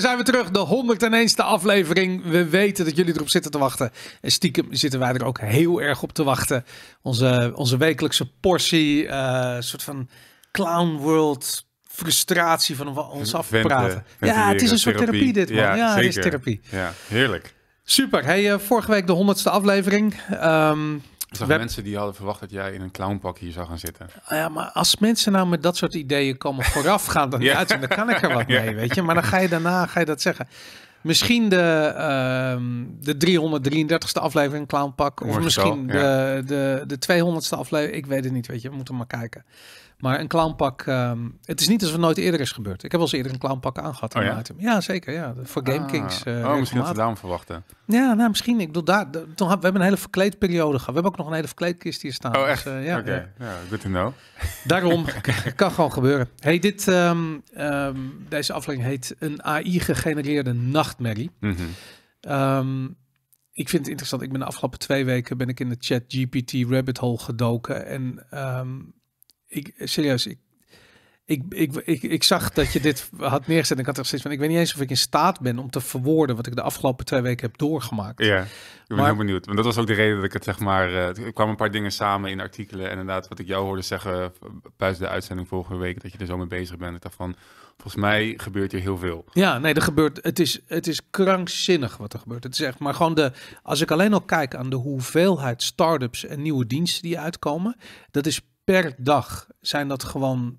zijn we terug. De 101ste aflevering. We weten dat jullie erop zitten te wachten. En stiekem zitten wij er ook heel erg op te wachten. Onze, onze wekelijkse portie. Eh, soort van clown world frustratie van ons af te praten. Eh, ja, het is een soort therapie, dit man. Ja, het is therapie. Ja, heerlijk. Super. Hey, uh, vorige week de 100ste aflevering. Ehm, ik zag mensen die hadden verwacht dat jij in een clownpak hier zou gaan zitten. Ah ja, maar als mensen nou met dat soort ideeën komen voorafgaand gaan ja. uit, dan kan ik er wat mee, weet je. Maar dan ga je daarna ga je dat zeggen. Misschien de, ehm, de 333ste aflevering Clownpak. Of misschien de, de, de 200ste aflevering. Ik weet het niet, weet je. We moeten maar kijken. Maar een clownpak, um, het is niet alsof het nooit eerder is gebeurd. Ik heb wel eens eerder een clownpak aangehad in oh, ja? zeker. Ja. Voor Game ah. Kings. Eh, oh, misschien dat ze daarom verwachten. Ja, nou, misschien. Ik bedoel, daar, toen we hebben een hele verkleedperiode gehad. We hebben ook nog een hele verkleedkist hier staan. Oh, dus, echt? Dus, ja, Oké, okay. ja. ja. good to know. Daarom, kan gewoon gebeuren. Hey, dit, ehm, ehm, deze aflevering heet een AI-gegenereerde nachtmerrie. Mm ik vind het interessant. Ik ben de afgelopen twee weken ben ik in de chat GPT rabbit hole gedoken. En ik, serieus, ik, ik, ik, ik, ik zag dat je dit had neergezet. En ik had er steeds van, ik weet niet eens of ik in staat ben om te verwoorden wat ik de afgelopen twee weken heb doorgemaakt. Ja, ik ben maar, heel benieuwd. Want dat was ook de reden dat ik het zeg maar, eh, er kwamen een paar dingen samen in artikelen. En inderdaad, wat ik jou hoorde zeggen eh, buiten de uitzending vorige week, dat je er zo mee bezig bent. Ik van, volgens mij gebeurt hier heel veel. Ja, nee, er gebeurt, het is, het is krankzinnig wat er gebeurt. Het is echt, maar gewoon de, als ik alleen al kijk aan de hoeveelheid start-ups en nieuwe diensten die uitkomen, dat is per dag zijn dat gewoon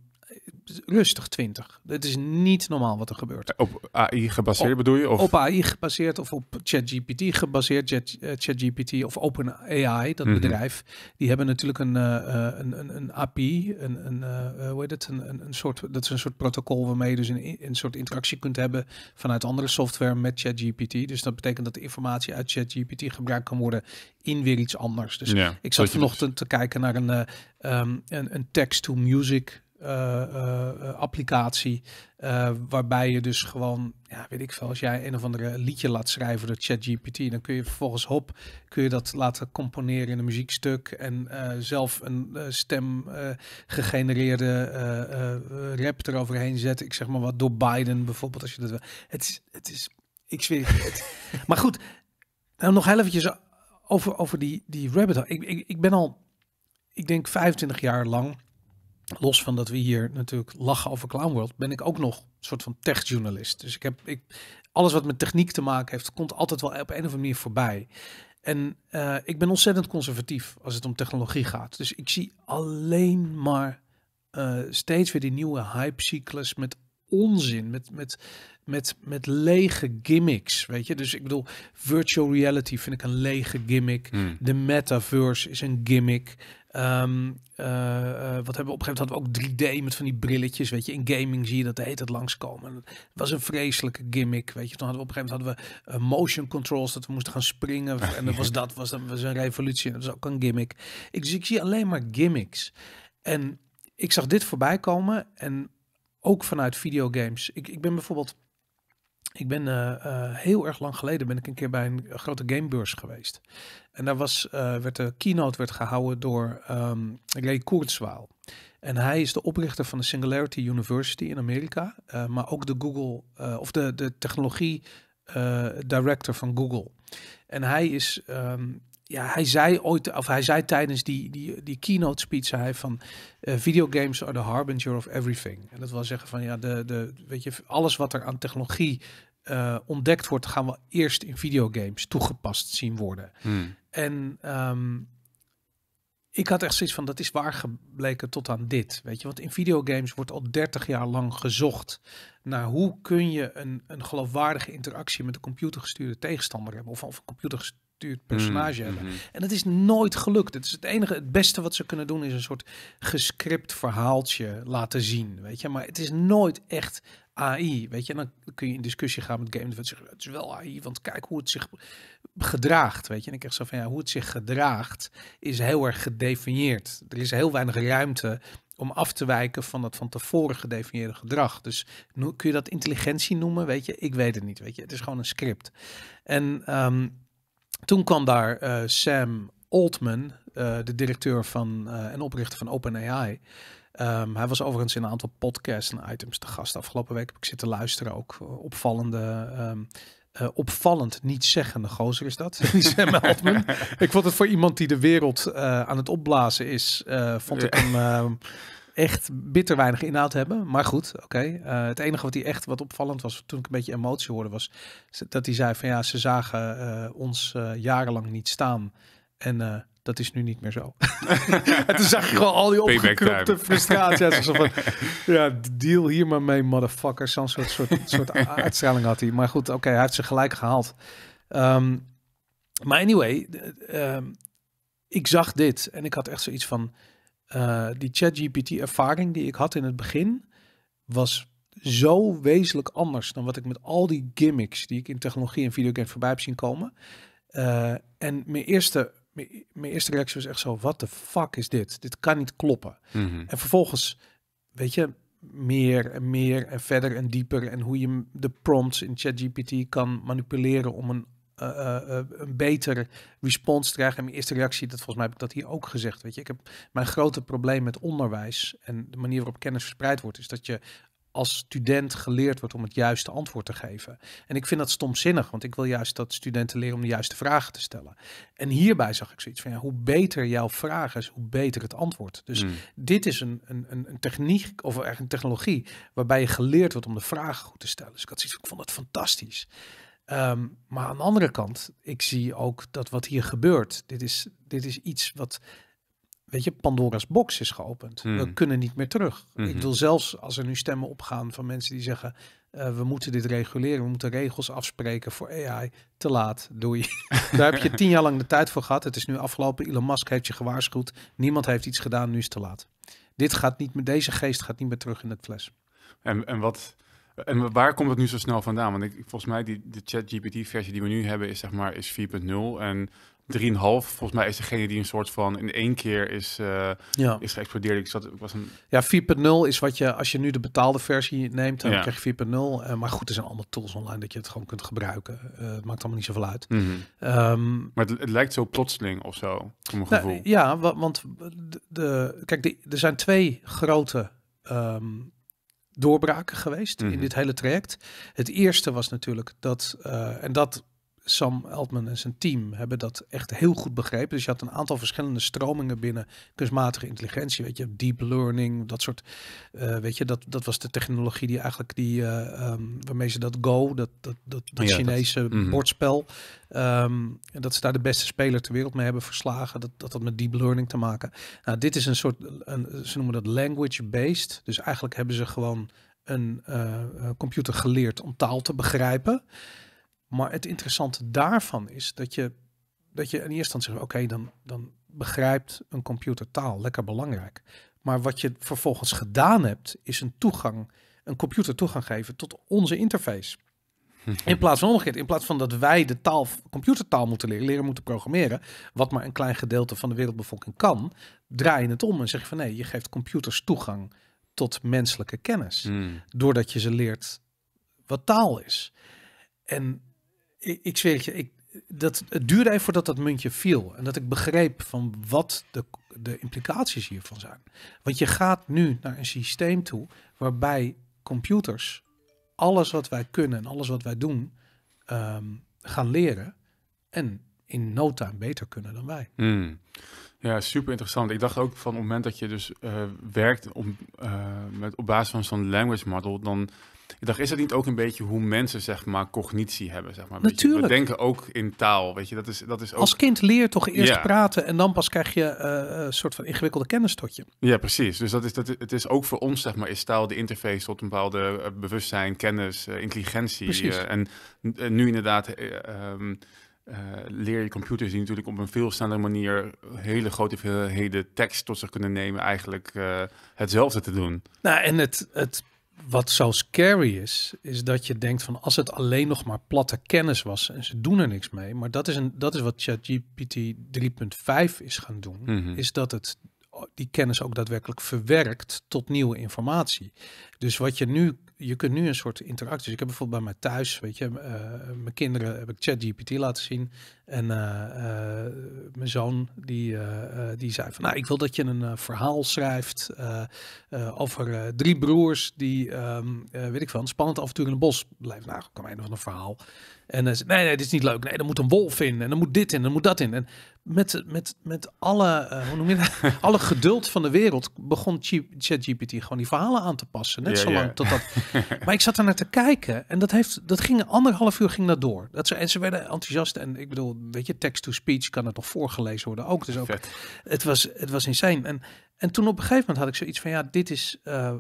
dus rustig 20. Het is niet normaal wat er gebeurt. Op AI gebaseerd bedoel je? Of? Op AI gebaseerd of op ChatGPT gebaseerd. Eh, ChatGPT uh, of OpenAI, dat mhm. bedrijf. Die hebben natuurlijk een, uh, een, een, een, API, een, een, hoe heet het? Een, een, soort, dat is een soort protocol waarmee je dus een, een soort interactie kunt hebben vanuit andere software met ChatGPT. Dus dat betekent dat de informatie uit ChatGPT gebruikt kan worden in weer iets anders. Dus ja, ik zat vanochtend te kijken naar een, um, een, een text-to-music eh, eh, eh, applicatie. waarbij je dus gewoon, ja, weet ik veel, als jij een of andere liedje laat schrijven door ChatGPT, dan kun je vervolgens hop, kun je dat laten componeren in een muziekstuk en zelf een stem gegenereerde rap eroverheen zetten. Ik zeg maar wat door Biden bijvoorbeeld, als je dat wil. Het is, het is, ik zweer het. maar goed, nou, nog heel eventjes over, over die, die rabbit Ik, ik, ik ben al, ik denk 25 jaar lang los van dat we hier natuurlijk lachen over Clown World, ben ik ook nog een soort van techjournalist. Dus ik heb, ik, alles wat met techniek te maken heeft, komt altijd wel op een of andere manier voorbij. En eh, ik ben ontzettend conservatief als het om technologie gaat. Dus ik zie alleen maar eh, steeds weer die nieuwe hypecyclus met onzin, met, met, met, met lege gimmicks, weet je. Dus ik bedoel, virtual reality vind ik een lege gimmick. Hmm. De metaverse is een gimmick. Ehm, eh, eh, wat hebben we op een gegeven moment hadden we ook 3D met van die brilletjes, weet je. In gaming zie je dat de hele tijd langskomen. Dat was een vreselijke gimmick, weet je. Toen hadden we op een gegeven moment hadden we eh, motion controls, dat we moesten gaan springen. en dat was dat, was, dat een revolutie. Dat is ook een gimmick. Ik, dus ik zie alleen maar gimmicks. En ik zag dit voorbij komen en ook vanuit videogames. Ik, ik ben bijvoorbeeld ik ben eh, eh, heel erg lang geleden ben ik een keer bij een grote gamebeurs geweest. En daar was, eh, werd de keynote werd gehouden door um, Ray Kurzweil. En hij is de oprichter van de Singularity University in Amerika, maar ook de Google uh, of de, de technologie director van Google. En hij is ehm, ja, hij zei ooit, of hij zei tijdens die, die, die keynote speech, zei hij van uh, videogames are the harbinger of everything. En dat wil zeggen van ja, de, de, weet je, alles wat er aan technologie eh, ontdekt wordt, gaan we eerst in videogames toegepast zien worden. Hmm. En ehm, ik had echt zoiets van, dat is waar gebleken tot aan dit. Weet je, want in videogames wordt al 30 jaar lang gezocht naar hoe kun je een, een geloofwaardige interactie met een computergestuurde tegenstander hebben. Of, of een computer gestuurd personage mm, hebben. Mhm. En dat is nooit gelukt. Het is het enige, het beste wat ze kunnen doen is een soort gescript verhaaltje laten zien, weet je. Maar het is nooit echt AI, weet je. En dan kun je in discussie gaan met game developers. Het is wel AI, want kijk hoe het zich gedraagt, weet je. En ik zeg zo van, ja, hoe het zich gedraagt is heel erg gedefinieerd. Er is heel weinig ruimte om af te wijken van dat van tevoren gedefinieerde gedrag. Dus kun je dat intelligentie noemen? Weet je, ik weet het niet. Weet je, het is gewoon een script. En ehm, toen kwam daar eh, Sam Altman, eh, de directeur van eh, en oprichter van OpenAI. Ehm, hij was overigens in een aantal podcasts en items te gast. Afgelopen week heb ik zitten luisteren, ook opvallende. Ehm, opvallend niet zeggende gozer is dat. Sam Altman. ik vond het voor iemand die de wereld aan het opblazen is, vond ik hem ehm, echt bitter weinig inhoud hebben. Maar goed, oké. Eh, het enige wat hij echt wat opvallend was toen ik een beetje emotie hoorde, was dat hij zei van ja, ze zagen eh, ons eh, jarenlang niet staan. En dat is nu niet meer zo. en toen zag je gewoon al die opgekropte frustratie. van, ja, deal hier maar mee, motherfucker. Zo'n soort, soort, soort uitstraling had hij. Maar goed, oké, hij heeft ze gelijk gehaald. Ehm, maar anyway, ehm, ik zag dit en ik had echt zoiets van eh, die ChatGPT-ervaring die ik had in het begin was zo wezenlijk anders dan wat ik met al die gimmicks die ik in technologie en videogame voorbij heb zien komen. Eh, en mijn eerste, mijn, eerste reactie was echt zo: wat de fuck is dit? Dit kan niet kloppen. Mhm. En vervolgens, weet je, meer en meer en verder en dieper en hoe je de prompts in ChatGPT kan manipuleren om een eh, eh, eh, een beter respons krijgen. En mijn eerste reactie, dat volgens mij heb ik dat hier ook gezegd. Weet je, ik heb mijn grote probleem met onderwijs en de manier waarop kennis verspreid wordt, is dat je als student geleerd wordt om het juiste antwoord te geven. En ik vind dat stomzinnig, want ik wil juist dat studenten leren om de juiste vragen te stellen. En hierbij zag ik zoiets van, ja, hoe beter jouw vraag is, hoe beter het antwoord. Dus hmm. dit is een, een, een techniek, of een technologie, waarbij je geleerd wordt om de vragen goed te stellen. Dus ik had zoiets, ik vond het fantastisch. Ehm, maar aan de andere kant, ik zie ook dat wat hier gebeurt, dit is, dit is iets wat, weet je, Pandora's box is geopend. Hmm. We kunnen niet meer terug. Ik wil mhm. zelfs als er nu stemmen opgaan van mensen die zeggen, eh, we moeten dit reguleren, we moeten regels afspreken voor AI. Te laat, doei. Daar heb je tien jaar lang de tijd voor gehad. Het is nu afgelopen. Elon Musk heeft je gewaarschuwd. Niemand heeft iets gedaan, nu is het te laat. Dit gaat niet meer, deze geest gaat niet meer terug in het fles. En, en wat, en waar komt het nu zo snel vandaan? Want ik, volgens mij, die, de ChatGPT-versie die we nu hebben, is zeg maar is 4.0. En 3,5, volgens mij, is degene die een soort van in één keer is, eh, ja. is geëxplodeerd. Ik zat, ik was een... Ja, 4.0 is wat je, als je nu de betaalde versie neemt, dan krijg je 4.0. Uh, eh, maar goed, er zijn allemaal tools online dat je het gewoon kunt gebruiken. Eh, het maakt allemaal niet zoveel uit. Mhm. Ehm, maar het, lijkt zo plotseling of zo, mijn nou, Ja, want de, kijk, de, er zijn twee grote... Ehm, doorbraken geweest in mhm. dit hele traject. Het eerste was natuurlijk dat, eh, en dat Sam Altman en zijn team hebben dat echt heel goed begrepen. Dus je had een aantal verschillende stromingen binnen kunstmatige intelligentie. Weet je, deep learning, dat soort. Eh, weet je, dat, dat was de technologie die eigenlijk die, eh, ehm, waarmee ze dat Go, dat, dat, dat, Chinese dat, mhm. bordspel. Ehm, dat ze daar de beste speler ter wereld mee hebben verslagen. Dat dat, met deep learning te maken. Nou, dit is een soort, een, ze noemen dat language-based. Dus eigenlijk hebben ze gewoon een eh, computer geleerd om taal te begrijpen. Maar het interessante daarvan is dat je, dat je in eerste instantie zegt: oké, dan, dan begrijpt een computer taal, lekker belangrijk. Maar wat je vervolgens gedaan hebt, is een toegang, een computer toegang geven tot onze interface. In plaats van omgekeerd, in plaats van dat wij de taal, computertaal moeten leren, leren moeten programmeren, wat maar een klein gedeelte van de wereldbevolking kan, draai je het om en zeg je van nee, je geeft computers toegang tot menselijke kennis, hmm. doordat je ze leert wat taal is. En ik, ik zweer het je, ik, dat, het duurde even voordat dat muntje viel. En dat ik begreep van wat de, de implicaties hiervan zijn. Want je gaat nu naar een systeem toe waarbij computers alles wat wij kunnen en alles wat wij doen ehm, gaan leren. En in no time beter kunnen dan wij. Hmm. Ja, super interessant. Ik dacht ook van op het moment dat je dus eh, werkt om, eh, met, op basis van zo'n language model, dan ik dacht, is dat niet ook een beetje hoe mensen zeg maar cognitie hebben? Zeg maar, Natuurlijk. We denken ook in taal, weet je, dat is, dat is ook... Als kind leer toch eerst praten en dan pas krijg je eh, eh, een soort van ingewikkelde kennis tot je. Ja, precies. Dus dat is, dat, het is ook voor ons zeg maar, is taal de interface tot een bepaalde eh, bewustzijn, kennis, intelligentie. en nu inderdaad... Ehm, leer je computers die natuurlijk op een veel snellere manier hele grote hoeveelheden tekst tot zich kunnen nemen, eigenlijk hetzelfde te doen. Nou, en het, het wat zo scary is, is dat je denkt van als het alleen nog maar platte kennis was en ze doen er niks mee. Maar dat is, een, dat is wat ChatGPT 3.5 is gaan doen. Mhm. Is dat het die kennis ook daadwerkelijk verwerkt tot nieuwe informatie. Dus wat je nu je kunt nu een soort interacties. Dus ik heb bijvoorbeeld bij mij thuis, weet je, eh, mijn kinderen heb ik ChatGPT laten zien. En eh, eh, mijn zoon, die, die zei van, nou, ik wil dat je een verhaal schrijft over drie broers die, um, weet ik van, spannend avontuur in het bos blijven. Nou, kom een van een verhaal. En zei, nee, nee, dit is niet leuk. Nee, dan moet een wolf in. En dan moet dit in. En dan moet dat in. En met, met, met alle, hoe noem je dat? alle geduld van de wereld begon ChatGPT gewoon die verhalen aan te passen. Net zo zolang tot totdat maar ik zat er naar te kijken en dat, heeft, dat ging anderhalf uur ging dat door. Dat ze, en ze werden enthousiast en ik bedoel, weet je, text-to-speech kan het nog voorgelezen worden ook. Dus ook, Vet. het was, het was insane. En, en toen op een gegeven moment had ik zoiets van, ja, dit is, eh,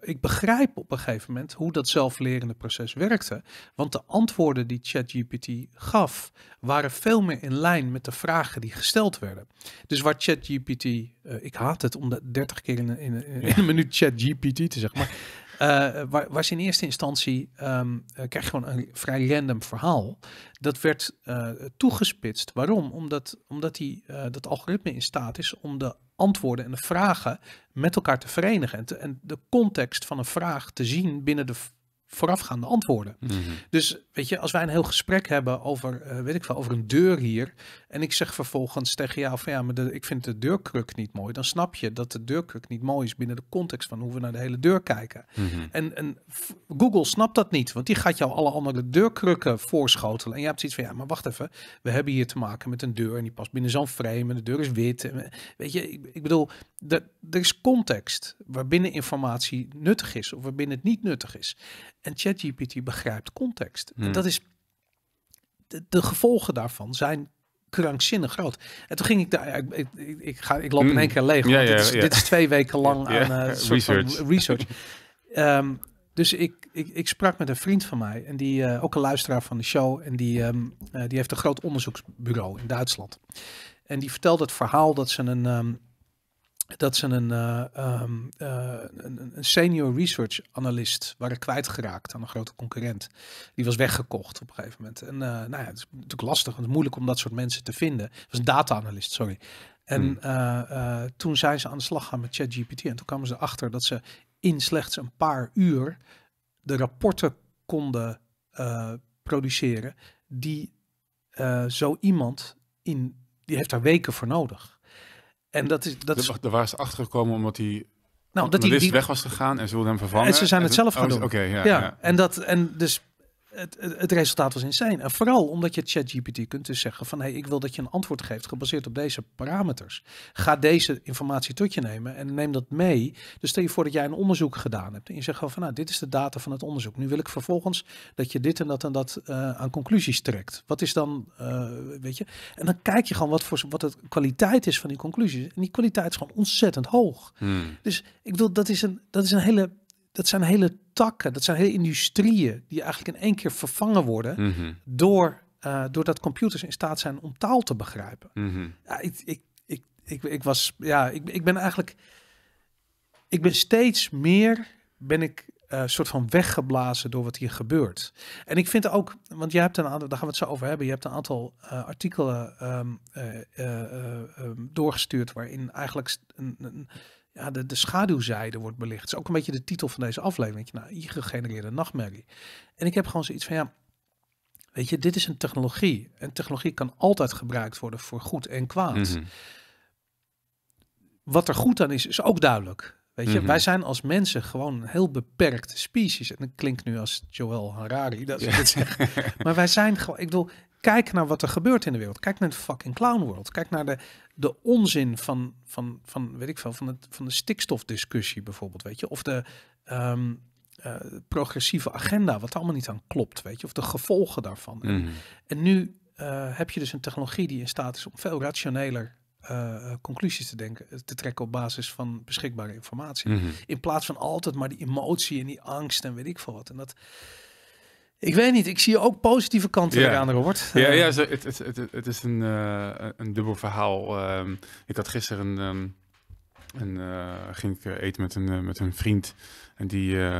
ik begrijp op een gegeven moment hoe dat zelflerende proces werkte. Want de antwoorden die ChatGPT gaf, waren veel meer in lijn met de vragen die gesteld werden. Dus waar ChatGPT, uh, ik haat het om dat 30 keer in, in een minuut ChatGPT te zeggen, maar eh, waar was in eerste instantie, um, krijg je gewoon een vrij random verhaal. Dat werd eh, toegespitst. Waarom? Omdat, omdat die, dat algoritme in staat is om de antwoorden en de vragen met elkaar te verenigen. en de context van een vraag te zien binnen de voorafgaande antwoorden. Mhm. Dus weet je, als wij een heel gesprek hebben over, eh, weet ik veel, over een deur hier. En ik zeg vervolgens tegen jou van ja, maar ik vind de deurkruk niet mooi. Dan snap je dat de deurkruk niet mooi is binnen de context van hoe we naar de hele deur kijken. Mhm. En, en Google snapt dat niet, want die gaat jou alle andere deurkrukken voorschotelen. En je hebt zoiets van ja, maar wacht even, we hebben hier te maken met een deur en die past binnen zo'n frame en de deur is wit. weet je, ik, ik bedoel, er is context waarbinnen informatie nuttig is of waarbinnen het niet nuttig is. En ChatGPT begrijpt context. En hmm. dat is. De, de, gevolgen daarvan zijn krankzinnig groot. En toen ging ik daar. Ik, ik, ga, ik loop in hmm. één keer leeg. Ja, ja, dit, is, ja. dit, is, twee weken lang aan uh, research. research. Ehm, dus ik, ik, ik, sprak met een vriend van mij, en die eh, ook een luisteraar van de show, en die, ehm, eh, die heeft een groot onderzoeksbureau in Duitsland. En die vertelde het verhaal dat ze een, ehm, dat ze eh, ehm, eh, een, een, een, senior research analyst waren kwijtgeraakt aan een grote concurrent. Die was weggekocht op een gegeven moment. En eh, nou ja, het is natuurlijk lastig, want het is moeilijk om dat soort mensen te vinden. Het was een data-analyst, sorry. En hmm. toen zijn ze aan de slag gaan met ChatGPT. En toen kwamen ze erachter dat ze in slechts een paar uur de rapporten konden produceren die zo iemand in, die heeft daar weken voor nodig. En dat is... Dat is... Daar waren ze gekomen, omdat hij nou, dat hij weg was gegaan en ze wilden hem vervangen. En ze zijn het zelf oh, gaan doen. ja, En, dat, en dus het, het, resultaat was insane. En vooral omdat je ChatGPT kunt dus zeggen van hé, hey, ik wil dat je een antwoord geeft gebaseerd op deze parameters. Ga deze informatie tot je nemen en neem dat mee. Dus stel je voor dat jij een onderzoek gedaan hebt. En je zegt gewoon van nou, dit is de data van het onderzoek. Nu wil ik vervolgens dat je dit en dat en dat eh, aan conclusies trekt. Wat is dan, eh, weet je? En dan kijk je gewoon wat, voor, wat de kwaliteit is van die conclusies. En die kwaliteit is gewoon ontzettend hoog. Hmm. Dus ik bedoel, dat is een, dat is een hele dat zijn hele takken, dat zijn hele industrieën die eigenlijk in één keer vervangen worden mm door, dat eh, doordat computers in staat zijn om taal te begrijpen. Mhm. ja, ik, ik, ik, ik, ik was, ja, ik, ik ben eigenlijk, ik ben steeds meer, ben ik eh, soort van weggeblazen door wat hier gebeurt. En ik vind ook, want jij hebt een aantal, daar gaan we het zo over hebben, je hebt een aantal eh, artikelen ehm, ehm, doorgestuurd waarin eigenlijk een, een, ja, de, de schaduwzijde wordt belicht. Dat is ook een beetje de titel van deze aflevering. Nou, je gegenereerde nachtmerrie. En ik heb gewoon zoiets van, ja, weet je, dit is een technologie. En technologie kan altijd gebruikt worden voor goed en kwaad. Mhm. Wat er goed aan is, is ook duidelijk. Weet je, mhm. wij zijn als mensen gewoon een heel beperkte species. En dat klinkt nu als Joel Harari, dat is Maar wij zijn gewoon, ik bedoel, Kijk naar wat er gebeurt in de wereld. Kijk naar het fucking clown world. Kijk naar de, de onzin van, van, van, weet ik veel, van, het, van de stikstofdiscussie bijvoorbeeld, weet je. Of de ehm, eh, progressieve agenda, wat allemaal niet aan klopt, weet je. Of de gevolgen daarvan. En mhm. nu eh, heb je dus een technologie die in staat is om veel rationeler eh, conclusies te, denken, te trekken op basis van beschikbare informatie. Mhm. In plaats van altijd maar die emotie en die angst en weet ik veel wat. En dat ik weet niet, ik zie ook positieve kanten yeah. aan Robert. Ja, ja eh, het, het, het, is een, eh, een dubbel verhaal. Ehm, ik had gisteren een, ehm, een eh, ging ik eten met een, met een vriend. En die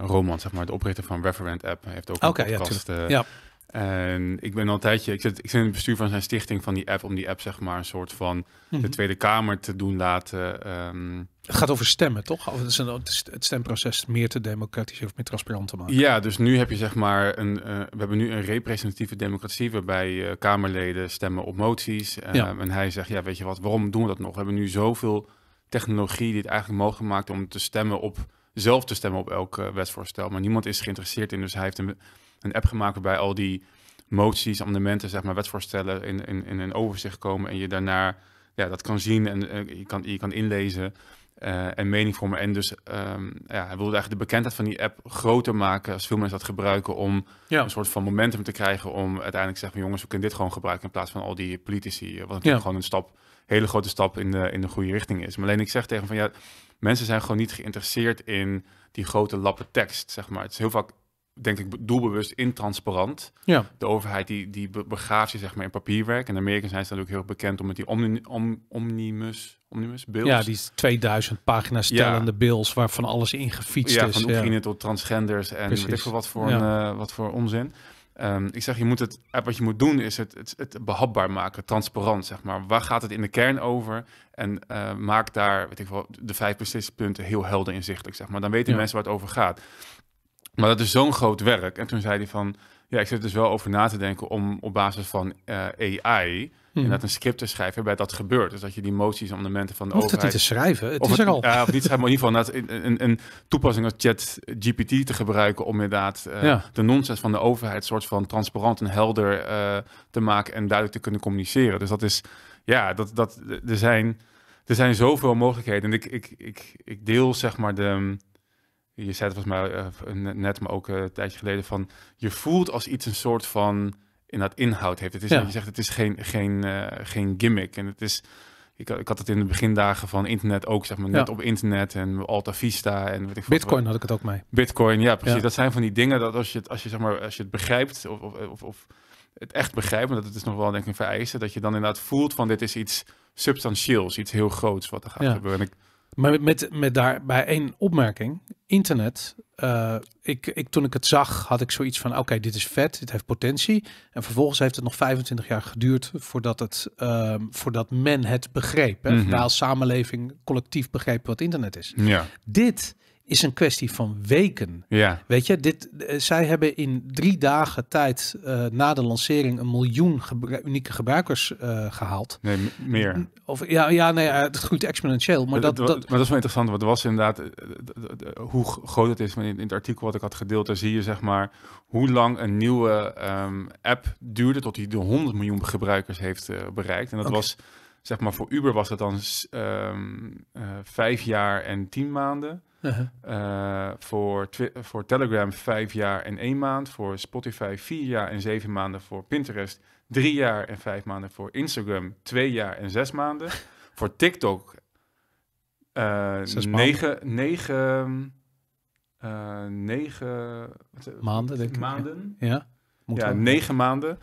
Roman, zeg maar, de oprichter van Referent App, heeft ook okay, een podcast. Ja, ja. En ik ben altijd ik zit, ik zit in het bestuur van zijn stichting van die app, om die app zeg maar een soort van de mhm. Tweede Kamer te doen laten. Ehm, het gaat over stemmen, toch? Of het, is het stemproces meer te democratiseren of meer transparant te maken. Ja, dus nu heb je zeg maar een, eh, we hebben nu een representatieve democratie waarbij eh, Kamerleden stemmen op moties. Ehm, en hij zegt, ja weet je wat, waarom doen we dat nog? We hebben nu zoveel technologie die het eigenlijk mogelijk maakt om te stemmen op, zelf te stemmen op elk eh, wetsvoorstel. Maar niemand is geïnteresseerd in, dus hij heeft een een app gemaakt waarbij al die moties, amendementen, zeg maar, wetsvoorstellen in, in, in een overzicht komen en je daarna ja, dat kan zien en eh, je, kan, je kan inlezen eh, en mening vormen. En dus ehm, ja, hij wilde eigenlijk de bekendheid van die app groter maken als veel mensen dat gebruiken om ja. een soort van momentum te krijgen om uiteindelijk te zeggen jongens, we kunnen dit gewoon gebruiken in plaats van al die politici. Eh, wat natuurlijk ja. gewoon een stap, hele grote stap in de, in de goede richting is. Maar alleen ik zeg tegen van ja, mensen zijn gewoon niet geïnteresseerd in die grote lappen tekst, zeg maar. Het is heel vaak denk ik, doelbewust intransparant. Ja. De overheid die, die begraaft je zeg maar in papierwerk. En Amerika zijn ze natuurlijk heel bekend om met die omni, om, omnibus, omnibus bills. Ja, die 2000 pagina's stellende ja. bills waarvan alles ingefietst ja, is. Van Oekraïne tot transgenders en Precies. weet ik veel wat voor, een, eh, wat voor onzin. Ehm, ik zeg, je moet het, eh, wat je moet doen is het, het, behapbaar maken, transparant, zeg maar. Waar gaat het in de kern over? En eh, maak daar, weet ik wel, de vijf punten heel helder inzichtelijk, zeg maar. Dan weten mensen waar het over gaat. Maar dat is zo'n groot werk. En toen zei hij van, ja, ik zit dus wel over na te denken om op basis van eh, AI... Hmm. inderdaad dat een script te schrijven waarbij dat gebeurt. Dus dat je die moties en amendementen van de Hoeft overheid... het niet te schrijven, het is er al. Ja, of niet schrijven, maar in ieder geval een, een, een toepassing als chat GPT te gebruiken... om inderdaad eh, de nonsens van de overheid soort van transparant en helder eh, te maken... en duidelijk te kunnen communiceren. Dus dat is, ja, dat, dat, er, zijn, er zijn zoveel mogelijkheden. En ik, ik, ik deel zeg maar de je zei het volgens mij eh, eh, net, maar ook eh, een tijdje geleden, van je voelt als iets een soort van inderdaad inhoud heeft. Het is, ja. je zegt, het is geen, geen, geen gimmick. En het is, ik, ik, had het in de begindagen van internet ook, zeg maar, net op internet en Alta Vista en ik Bitcoin had ik het ook mee. Bitcoin, ja, precies. Dat zijn van die dingen dat als je het, als je, zeg maar, als je het begrijpt of, of, of het echt begrijpen, dat het is nog wel denk ik een vereiste, dat je dan inderdaad voelt van dit is iets substantieels, iets heel groots wat er gaat gebeuren. ik, maar met, met daarbij één opmerking. Internet. Uh, ik, ik, toen ik het zag, had ik zoiets van: oké, dit is vet, dit heeft potentie. En vervolgens heeft het nog 25 jaar geduurd voordat, het, ehm, voordat men het begreep. Hè? Mm als samenleving collectief begreep wat internet is. Ja. Dit is een kwestie van weken. Ja. Weet je, dit, eh, zij hebben in drie dagen tijd eh, na de lancering een miljoen unieke gebruikers eh, gehaald. Nee, meer. Of, ja, ja, nee, het groeit exponentieel. Maar dat, dat, maar dat is wel interessant, want er was inderdaad, hoe groot het is, in, het artikel wat ik had gedeeld, daar zie je zeg maar hoe lang een nieuwe ehm, app duurde tot hij de 100 miljoen gebruikers heeft bereikt. En dat was zeg maar voor Uber was dat dan ehm, vijf jaar en tien maanden. Eh, voor, voor Telegram vijf jaar en één maand. Voor Spotify vier jaar en zeven maanden. Voor Pinterest drie jaar en vijf maanden. Voor Instagram twee jaar en zes maanden. voor TikTok eh, negen, negen, eh, negen maanden. Denk ik. Maanden. Ja, ja, ja negen maanden.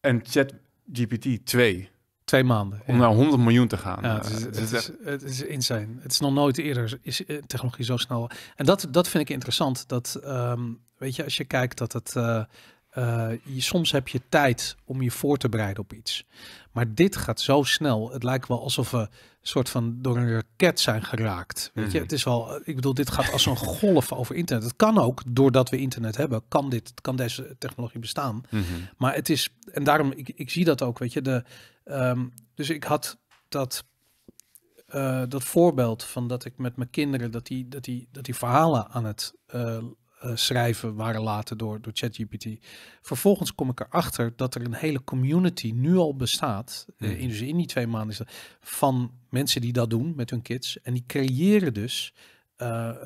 En ChatGPT twee. Twee maanden. Om naar 100 miljoen te gaan. Ja, het, is, het, is, het, is, insane. Het is nog nooit eerder is eh, technologie zo snel. En dat, dat vind ik interessant. Dat, ehm, weet je, als je kijkt dat het... Eh, eh, soms heb je tijd om je voor te bereiden op iets. Maar dit gaat zo snel. Het lijkt wel alsof we soort van door een raket zijn geraakt. Weet je, mhm. het is wel, ik bedoel, dit gaat als een golf over internet. Het kan ook, doordat we internet hebben, kan dit, kan deze technologie bestaan. Mhm. Maar het is, en daarom, ik, ik zie dat ook, weet je, de, Ehm, dus ik had dat, eh, dat voorbeeld van dat ik met mijn kinderen dat die, dat die, dat die verhalen aan het eh, eh, schrijven waren laten door, door ChatGPT. Vervolgens kom ik erachter dat er een hele community nu al bestaat, hmm. in, dus in die twee maanden, is van mensen die dat doen met hun kids. En die creëren dus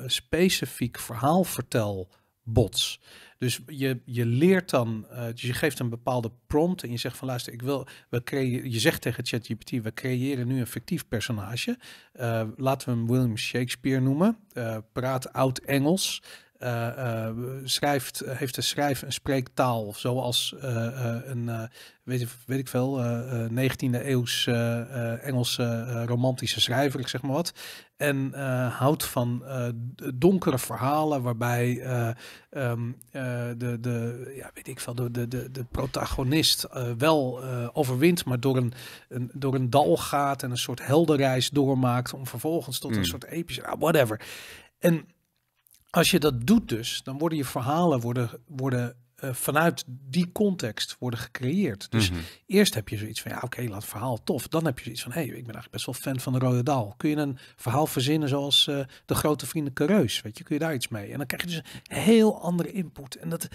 specifiek verhaalvertel bots. Dus je, je leert dan, eh, dus je geeft een bepaalde prompt en je zegt van luister, ik wil, we creëer je zegt tegen ChatGPT, we creëren nu een fictief personage. Eh, laten we hem William Shakespeare noemen. Eh, praat oud Engels. schrijft, heeft een schrijf- en spreektaal, zoals een, weet, weet ik veel, 19e eeuws Engelse romantische schrijver, zeg maar wat en uh, houdt van eh, donkere verhalen waarbij eh, ehm, de, de, ja, weet ik veel, de, de, de protagonist wel overwint, maar door een, een, door een dal gaat en een soort helderreis doormaakt om vervolgens tot een hmm. soort epische, nou, whatever. En als je dat doet dus, dan worden je verhalen worden, worden eh, vanuit die context worden gecreëerd. Dus mhm. eerst heb je zoiets van, ja oké, laat het verhaal tof. Dan heb je zoiets van, hé, hey, ik ben eigenlijk best wel fan van de Rode Dal. Kun je een verhaal verzinnen zoals eh, De Grote Vrienden reus? Weet je, kun je daar iets mee? En dan krijg je dus een heel andere input. En dat,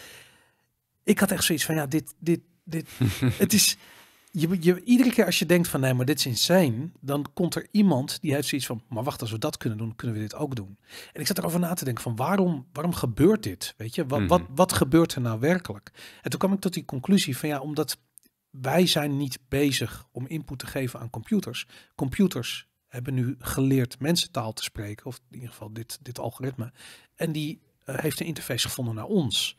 ik had echt zoiets van, ja, dit, dit, dit, het is je, je, iedere keer als je denkt van nee, maar dit is insane, dan komt er iemand die heeft zoiets van, maar wacht, als we dat kunnen doen, kunnen we dit ook doen. En ik zat erover na te denken van waarom, waarom gebeurt dit? Weet je, wat, wat, mhm. wat gebeurt er nou werkelijk? En toen kwam ik tot die conclusie van ja, omdat wij zijn niet bezig om input te geven aan computers. Computers hebben nu geleerd mensentaal te spreken, of in ieder geval dit, dit algoritme. En die eh, heeft een interface gevonden naar ons.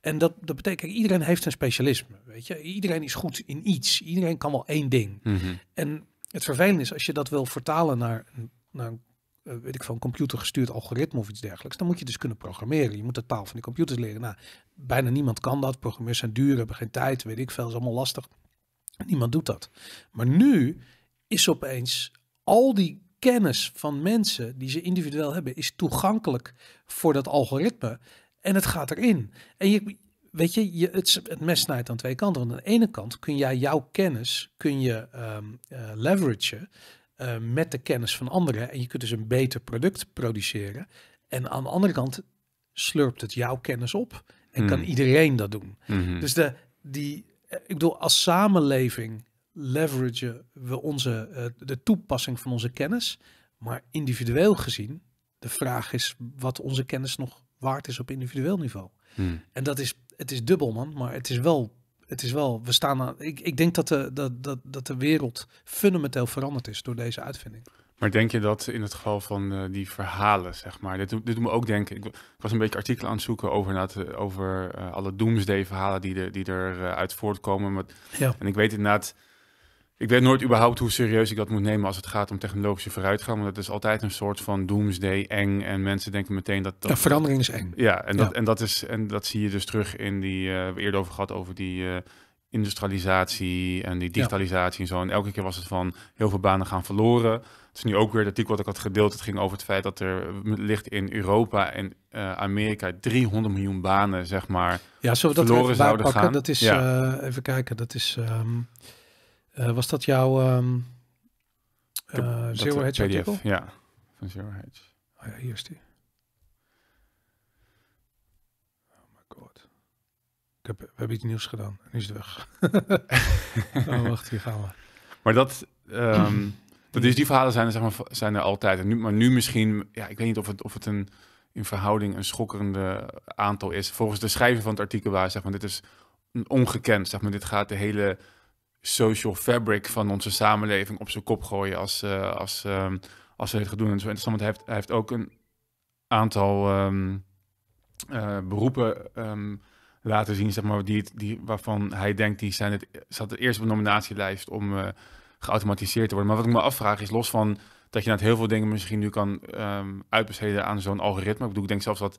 En dat, dat betekent, iedereen heeft een specialisme. Weet je? Iedereen is goed in iets. Iedereen kan wel één ding. Mhm. En het vervelende is, als je dat wil vertalen naar, naar eh, weet ik van computergestuurd algoritme of iets dergelijks, dan moet je dus kunnen programmeren. Je moet de taal van die computers leren. Nou, bijna niemand kan dat. Programmeurs zijn duur, hebben geen tijd, weet ik veel. is allemaal lastig. Niemand doet dat. Maar nu is opeens al die kennis van mensen die ze individueel hebben, is toegankelijk voor dat algoritme. En het gaat erin. En je, weet je, je het, het, mes snijdt aan twee kanten. aan de ene kant kun jij jouw kennis kun je, um, leveragen eh, met de kennis van anderen. En je kunt dus een beter product produceren. En aan de andere kant slurpt het jouw kennis op. En kan hmm. iedereen dat doen. Hmm. Dus de, die, eh, ik bedoel, als samenleving leveragen we onze, de toepassing van onze kennis. Maar individueel gezien, de vraag is wat onze kennis nog waard is op individueel niveau. Hmm. En dat is, het is dubbel man, maar het is wel, het is wel, we staan aan, ik, ik denk dat de, dat, dat, dat de wereld fundamenteel veranderd is door deze uitvinding. Maar denk je dat in het geval van eh, die verhalen, zeg maar, dit, dit doet me ook denken, ik, ik was een beetje artikelen aan het zoeken over, eh, over eh, alle doomsday verhalen die, de, die eruit uit voortkomen. Maar, ja. En ik weet inderdaad, ik weet nooit überhaupt hoe serieus ik dat moet nemen als het gaat om technologische vooruitgang. Want dat is altijd een soort van doomsday eng. En mensen denken meteen dat. dat ja, verandering is eng. Ja, en dat, En, dat is, en dat zie je dus terug in die. Eh, we eerder over gehad over die. Eh, industrialisatie en die digitalisatie en zo. En elke keer was het van heel veel banen gaan verloren. Het is nu ook weer dat artikel wat ik had gedeeld. Het ging over het feit dat er eh, ligt in Europa en Amerika 300 miljoen banen, zeg maar, ja, we verloren zouden gaan. Dat is, even kijken, dat is... Ehm, eh, was dat jouw um, Zero Hedge artikel? Ja, van Zero Hedge. Oh ja, hier is die. Oh my god. Ik heb, we hebben iets nieuws gedaan. Nu is het weg. oh, wacht, hier gaan we. Maar dat... Ehm, dat die verhalen zijn er, zeg maar, zijn er altijd. En nu, maar nu misschien, ja, ik weet niet of het, of het een, in verhouding een schokkerende aantal is. Volgens de schrijver van het artikel waar, zeg maar, dit is ongekend. Zeg maar, dit gaat de hele social fabric van onze samenleving op zijn kop gooien als, eh, als, ehm, als ze het gaan doen. En zo en want hij heeft, hij heeft ook een aantal ehm, eh, beroepen ehm, laten zien, zeg maar, die, die, waarvan hij denkt, die zijn het, zat het eerst op de nominatielijst om eh, geautomatiseerd te worden. Maar wat ik me afvraag is, los van dat je net heel veel dingen misschien nu kan uitbesteden aan zo'n algoritme. Ik bedoel, ik denk zelfs dat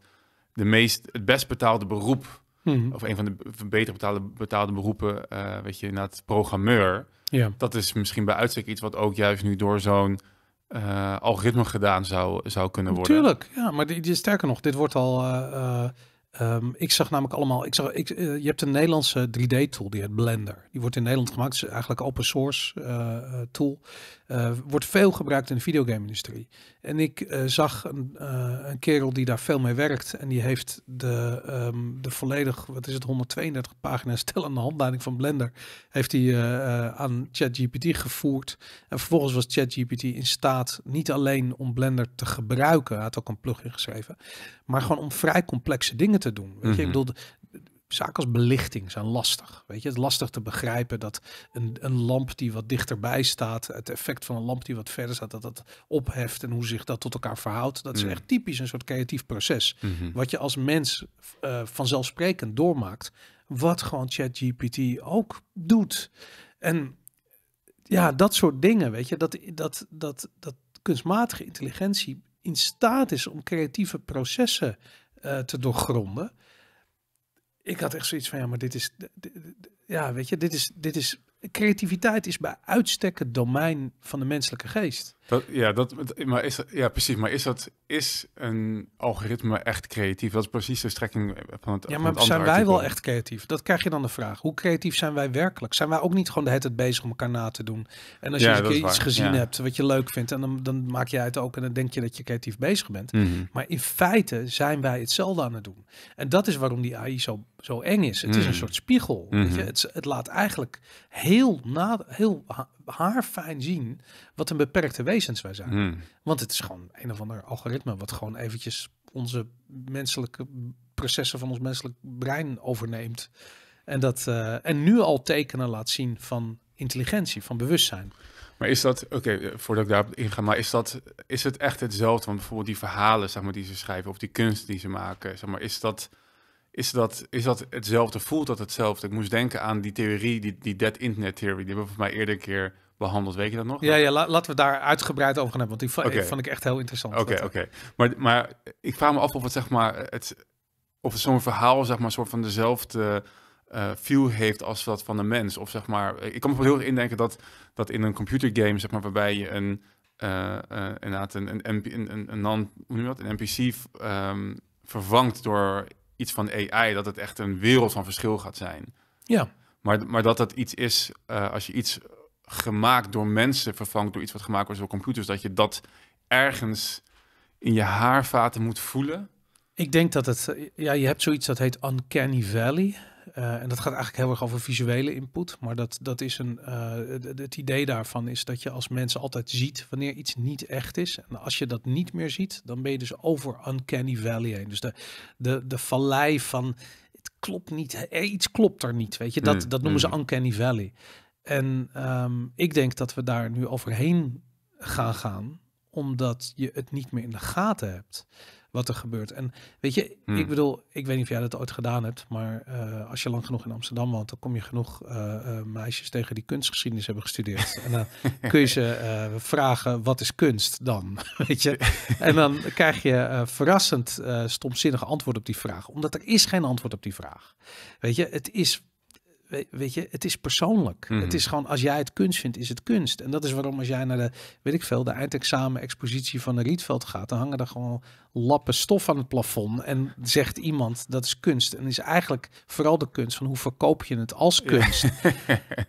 de meest, het best betaalde beroep Mhm. Of een van de beter betaalde, betaalde beroepen, uh, weet je, na het programmeur. Ja. Dat is misschien bij uitstek iets wat ook juist nu door zo'n eh, algoritme gedaan zou, zou kunnen worden. Tuurlijk, ja, maar die, die, sterker nog, dit wordt al. Eh, ehm, ik zag namelijk allemaal. Ik zag, ik, je hebt een Nederlandse 3D-tool, die heet Blender. Die wordt in Nederland gemaakt. Het is eigenlijk open source tool. Eh, wordt veel gebruikt in de videogame-industrie. En ik eh, zag een, eh, een, kerel die daar veel mee werkt. En die heeft de, um, de volledig, wat is het, 132 pagina's tellende handleiding van Blender. Heeft hij aan ChatGPT gevoerd. En vervolgens was ChatGPT in staat niet alleen om Blender te gebruiken. Hij had ook een plugin geschreven. Maar gewoon om vrij complexe dingen te doen. Weet je? Mm Ik mhm. bedoel, zaken als belichting zijn lastig. Weet je, het is lastig te begrijpen dat een, een lamp die wat dichterbij staat, het effect van een lamp die wat verder staat, dat dat opheft en hoe zich dat tot elkaar verhoudt. Dat is mm. echt typisch een soort creatief proces. Mhm. Wat je als mens eh, vanzelfsprekend doormaakt. Wat gewoon ChatGPT ook doet. En ja, dat soort dingen, weet je, dat, dat, dat, dat kunstmatige intelligentie in staat is om creatieve processen eh, te doorgronden ik had echt zoiets van, ja, maar dit is, ja, weet je, dit is, dit is, creativiteit is bij uitstek het domein van de menselijke geest. Dat, ja, dat, maar is, ja, precies. Maar is, dat, is een algoritme echt creatief? Dat is precies de strekking van het Ja, maar zijn wij wel echt creatief? Dat krijg je dan de vraag. Hoe creatief zijn wij werkelijk? Zijn wij ook niet gewoon de hele tijd bezig om elkaar na te doen? En als je iets gezien hebt wat je leuk vindt... en dan, dan maak jij het ook en dan denk je dat je creatief bezig bent. Mhm. Maar in feite zijn wij hetzelfde aan het doen. En dat is waarom die AI zo, zo eng is. Het is een mhm. soort spiegel. weet mhm. je? Het, het laat eigenlijk heel, na, heel haar fijn zien wat een beperkte wezens wij zijn. Hmm. Want het is gewoon een of ander algoritme wat gewoon eventjes onze menselijke processen van ons menselijk brein overneemt. En, dat, eh, en nu al tekenen laat zien van intelligentie, van bewustzijn. Maar is dat, oké, eh, voordat ik daarop inga, maar is, dat, is het echt hetzelfde? Want bijvoorbeeld die verhalen zeg maar, die ze schrijven of die kunst die ze maken, zeg maar, is dat is dat, is dat hetzelfde, voelt dat hetzelfde. Ik moest denken aan die theorie, die, die dead internet theory, die hebben we voor mij eerder een keer behandeld. Weet je dat nog? Ja, ja laten we daar uitgebreid over gaan hebben, want die vond ik echt heel interessant. Oké, oké. Maar, maar ik vraag me af of het, zeg maar, het, of zo'n verhaal, zeg maar, soort van dezelfde eh, view heeft als dat van de mens. Of zeg maar, ik kan me heel erg indenken dat, dat in een computergame, zeg maar, waarbij je een, eh, eh, inderdaad een, een, een, een, een NPC ehm, vervangt door iets van AI, dat het echt een wereld van verschil gaat zijn. Ja. Maar, maar dat dat iets is, eh, als je iets gemaakt door mensen vervangt door iets wat gemaakt wordt door computers, dat je dat ergens in je haarvaten moet voelen. Ik denk dat het, ja, je hebt zoiets dat heet Uncanny Valley. Eh, en dat gaat eigenlijk heel erg over visuele input. Maar dat, dat is een, uh, het idee daarvan is dat je als mensen altijd ziet wanneer iets niet echt is. En als je dat niet meer ziet, dan ben je dus over Uncanny Valley heen. Dus de, de, de vallei van het klopt niet, eh, iets klopt er niet. Weet je, dat, mm, dat noemen ze mm. Uncanny Valley. En ehm, ik denk dat we daar nu overheen gaan gaan, omdat je het niet meer in de gaten hebt wat er gebeurt. En weet je, hmm. ik bedoel, ik weet niet of jij dat ooit gedaan hebt, maar eh, als je lang genoeg in Amsterdam woont, dan kom je genoeg eh, eh, meisjes tegen die kunstgeschiedenis hebben gestudeerd. en dan kun je ze vragen, wat is kunst dan? weet je? En dan krijg je verrassend stomzinnige antwoord op die vraag, omdat er is geen antwoord op die vraag. Weet je, het is weet je, het is persoonlijk. Het mhm. is gewoon, als jij het kunst vindt, is het kunst. En dat is waarom als jij naar de, weet ik veel, de eindexamen-expositie van de Rietveld gaat, dan hangen er gewoon lappen stof aan het plafond en zegt iemand, dat is kunst. En is eigenlijk vooral de kunst van hoe verkoop je het als kunst.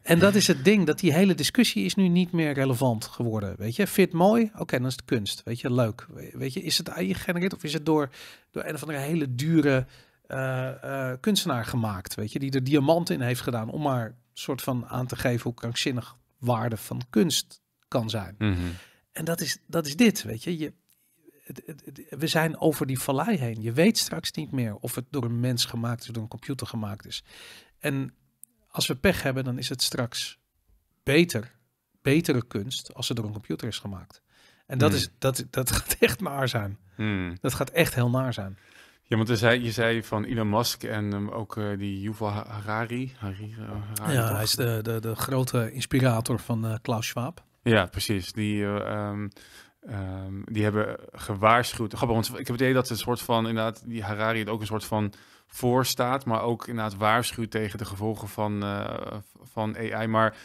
en dat is het ding, dat die hele discussie is nu niet meer relevant geworden, weet je. Fit mooi? Oké, dan is het kunst, weet je, leuk. Weet je, is het je genereerd of is het door, door een of andere hele dure eh, eh, kunstenaar gemaakt, weet je, die er diamant in heeft gedaan om maar soort van aan te geven hoe krankzinnig waarde van kunst kan zijn. Mhm. En dat is, dat is dit, weet je. je we zijn over die vallei heen. Je weet straks niet meer of het door een mens gemaakt is, door een computer gemaakt is. En als we pech hebben, dan is het straks beter, betere kunst als het door een computer is gemaakt. En dat, mhm. is, dat, dat gaat echt naar zijn. Mhm. Dat gaat echt heel naar zijn. Ja, want je zei van Elon Musk en ehm, ook eh, die Yuval Harari. Harari, eh, ja, hij is de, de, de grote inspirator van eh, Klaus Schwab. Ja, precies. Die, ehm, ehm, die hebben gewaarschuwd. Grappig, ik heb het idee dat het een soort van, inderdaad, die Harari het ook een soort van voorstaat, maar ook inderdaad waarschuwt tegen de gevolgen van, van AI. Maar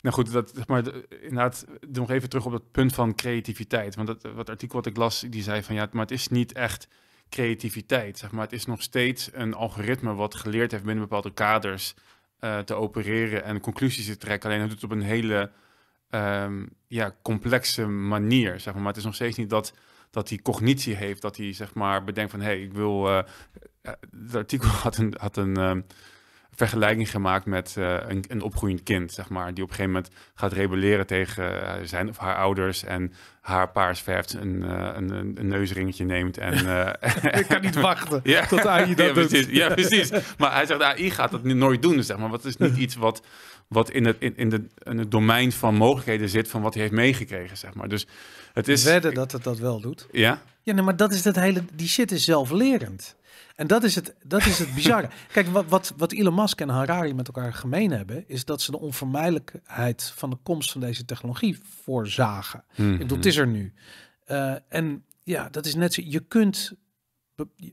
nou goed, dat, maar inderdaad, nog even terug op dat punt van creativiteit. Want dat, wat artikel wat ik las, die zei van ja, maar het is niet echt creativiteit. Zeg maar. Het is nog steeds een algoritme wat geleerd heeft binnen bepaalde kaders eh, te opereren en conclusies te trekken. Alleen het doet het op een hele ehm, ja, complexe manier. Zeg maar. maar het is nog steeds niet dat dat hij cognitie heeft, dat hij zeg maar bedenkt van hé, hey, ik wil. Eh, eh, het artikel had een, had een ehm, vergelijking gemaakt met eh, een, een opgroeiend kind, zeg maar. Die op een gegeven moment gaat rebelleren tegen eh, zijn of haar ouders. En haar paars verft, een, eh, een, een, neusringetje neemt. En, Ik kan niet wachten ja. tot AI dat ja, Doet. Ja, precies. Maar hij zegt, AI gaat dat nooit doen, zeg maar. Wat is niet iets wat, wat in, het, in, in, de, in domein van mogelijkheden zit van wat hij heeft meegekregen, zeg maar. Dus het is... Verder dat het dat wel doet. Ja? Ja, nee, maar dat is dat hele... Die shit is zelflerend. En dat is het, dat is het bizarre. Kijk, wat, wat, wat Elon Musk en Harari met elkaar gemeen hebben, is dat ze de onvermijdelijkheid van de komst van deze technologie voorzagen. Dat is er nu. Eh, en ja, dat is net zo. Je kunt,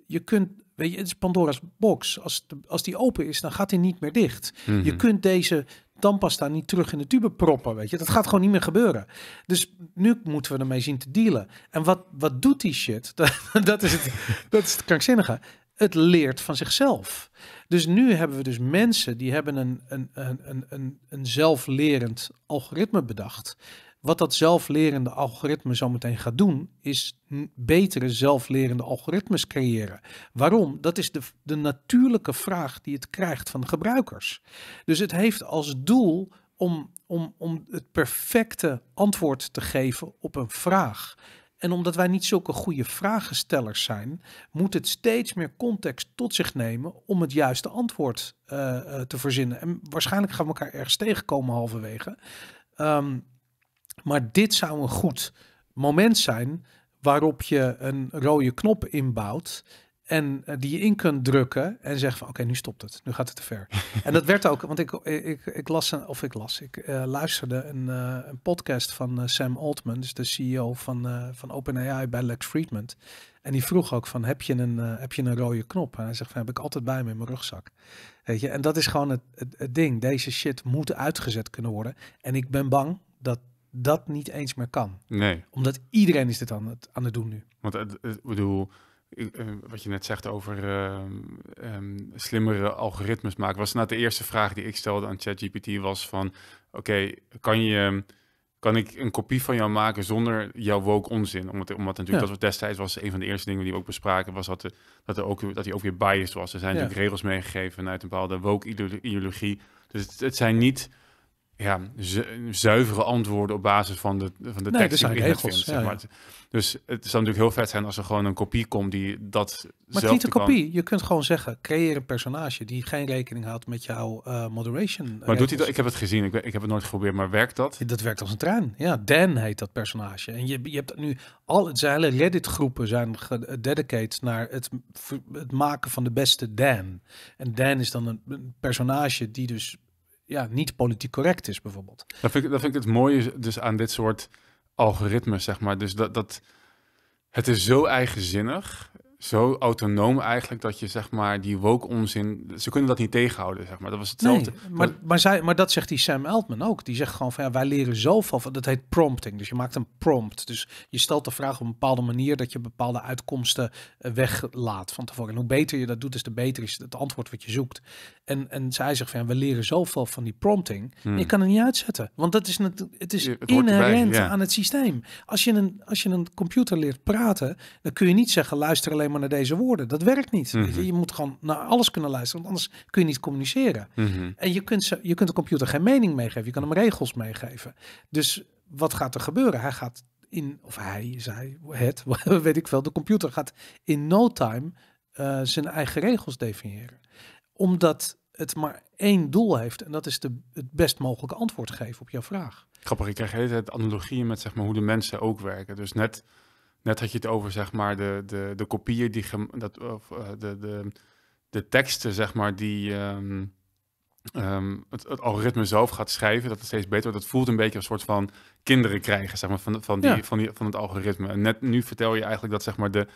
je kunt, weet je, het is Pandora's box. Als, als die open is, dan gaat die niet meer dicht. Mhm. Je kunt deze tandpasta niet terug in de tube proppen, weet je. Dat gaat gewoon niet meer gebeuren. Dus nu moeten we ermee zien te dealen. En wat, wat doet die shit? Dat, dat is, het, dat is het krankzinnige het leert van zichzelf. Dus nu hebben we dus mensen die hebben een, een, een, een, een zelflerend algoritme bedacht. Wat dat zelflerende algoritme zo meteen gaat doen, is betere zelflerende algoritmes creëren. Waarom? Dat is de, de natuurlijke vraag die het krijgt van de gebruikers. Dus het heeft als doel om, om, om het perfecte antwoord te geven op een vraag. En omdat wij niet zulke goede vragenstellers zijn, moet het steeds meer context tot zich nemen om het juiste antwoord eh, eh, te verzinnen. En waarschijnlijk gaan we elkaar ergens tegenkomen halverwege. Ehm, maar dit zou een goed moment zijn waarop je een rode knop inbouwt en eh, die je in kunt drukken en zeggen van oké, nu stopt het. Nu gaat het te ver. en dat werd ook, want ik, ik, ik las, een, of ik las, ik eh, luisterde een, eh, een, podcast van Sam Altman, dus de CEO van, van OpenAI bij Lex Friedman. En die vroeg ook van heb je een, heb je een rode knop? En hij zegt van heb ik altijd bij me in mijn rugzak. Weet je, en dat is gewoon het, het, ding. Deze shit moet uitgezet kunnen worden. En ik ben bang dat dat niet eens meer kan. Nee. Omdat iedereen is dit aan het, aan het doen nu. Want ik bedoel... Eh, wat je net zegt over eh, ehm, slimmere algoritmes maken, was nou de eerste vraag die ik stelde aan ChatGPT was van, oké, kan je kan ik een kopie van jou maken zonder jouw woke onzin? Omdat, omdat natuurlijk dat we destijds was een van de eerste dingen die we ook bespraken, was dat, de, dat, er ook, dat hij ook weer biased was. Er zijn natuurlijk regels meegegeven uit een bepaalde woke ideologie. Dus het, het zijn niet ja, zuivere antwoorden op basis van de, van de tekst die vindt, zeg maar. Dus het zou natuurlijk heel vet zijn als er gewoon een kopie komt die dat Maar het niet een kopie. Je kunt gewoon zeggen, creëer een personage die geen rekening houdt met jouw eh, moderation Maar doet hij dat? Ik heb het gezien, ik, ik, heb het nooit geprobeerd, maar werkt dat? Dat werkt als een trein. Ja, Dan heet dat personage. En je, je hebt nu, al het hele Reddit groepen zijn gededicate naar het, het maken van de beste Dan. En Dan is dan een personage die dus ja, niet politiek correct is, bijvoorbeeld. Dat vind, ik, vind ik het mooie dus aan dit soort algoritmes, zeg maar. Dus dat, dat het is zo eigenzinnig, zo autonoom eigenlijk, dat je zeg maar die woke onzin, ze kunnen dat niet tegenhouden, zeg maar. Dat was hetzelfde. maar, maar, zij, maar dat zegt die Sam Altman ook. Die zegt gewoon van ja, wij leren zoveel van, dat heet prompting. Dus je maakt een prompt. Dus je stelt de vraag op een bepaalde manier dat je bepaalde uitkomsten eh, weglaat van tevoren. En hoe beter je dat doet, is te beter is het antwoord wat je zoekt. En, en zij zegt van ja, we leren zoveel van die prompting. Je hmm. Ik kan het niet uitzetten. Want dat is het, het is het inherent aan het systeem. Als je, een, als je een computer leert praten, dan kun je niet zeggen luister alleen maar naar deze woorden. Dat werkt niet. Hmm. Je, moet gewoon naar alles kunnen luisteren, want anders kun je niet communiceren. Hmm. En je kunt, je kunt de computer geen mening meegeven. Je kan hem regels meegeven. Dus wat gaat er gebeuren? Hij gaat in, of hij, zij, het, weet ik veel. De computer gaat in no time eh, zijn eigen regels definiëren omdat het maar één doel heeft. En dat is de, het best mogelijke antwoord geven op jouw vraag. Grappig, ik krijg de hele tijd analogieën met zeg maar, hoe de mensen ook werken. Dus net, net had je het over zeg maar, de, de, de kopieën die... Dat, of, eh, de, de, de teksten zeg maar, die... Ehm, ehm, het, algoritme zelf gaat schrijven, dat het steeds beter wordt. Dat voelt een beetje een soort van kinderen krijgen zeg maar, van, van, die, van, die, van het algoritme. En net nu vertel je eigenlijk dat zeg maar, de,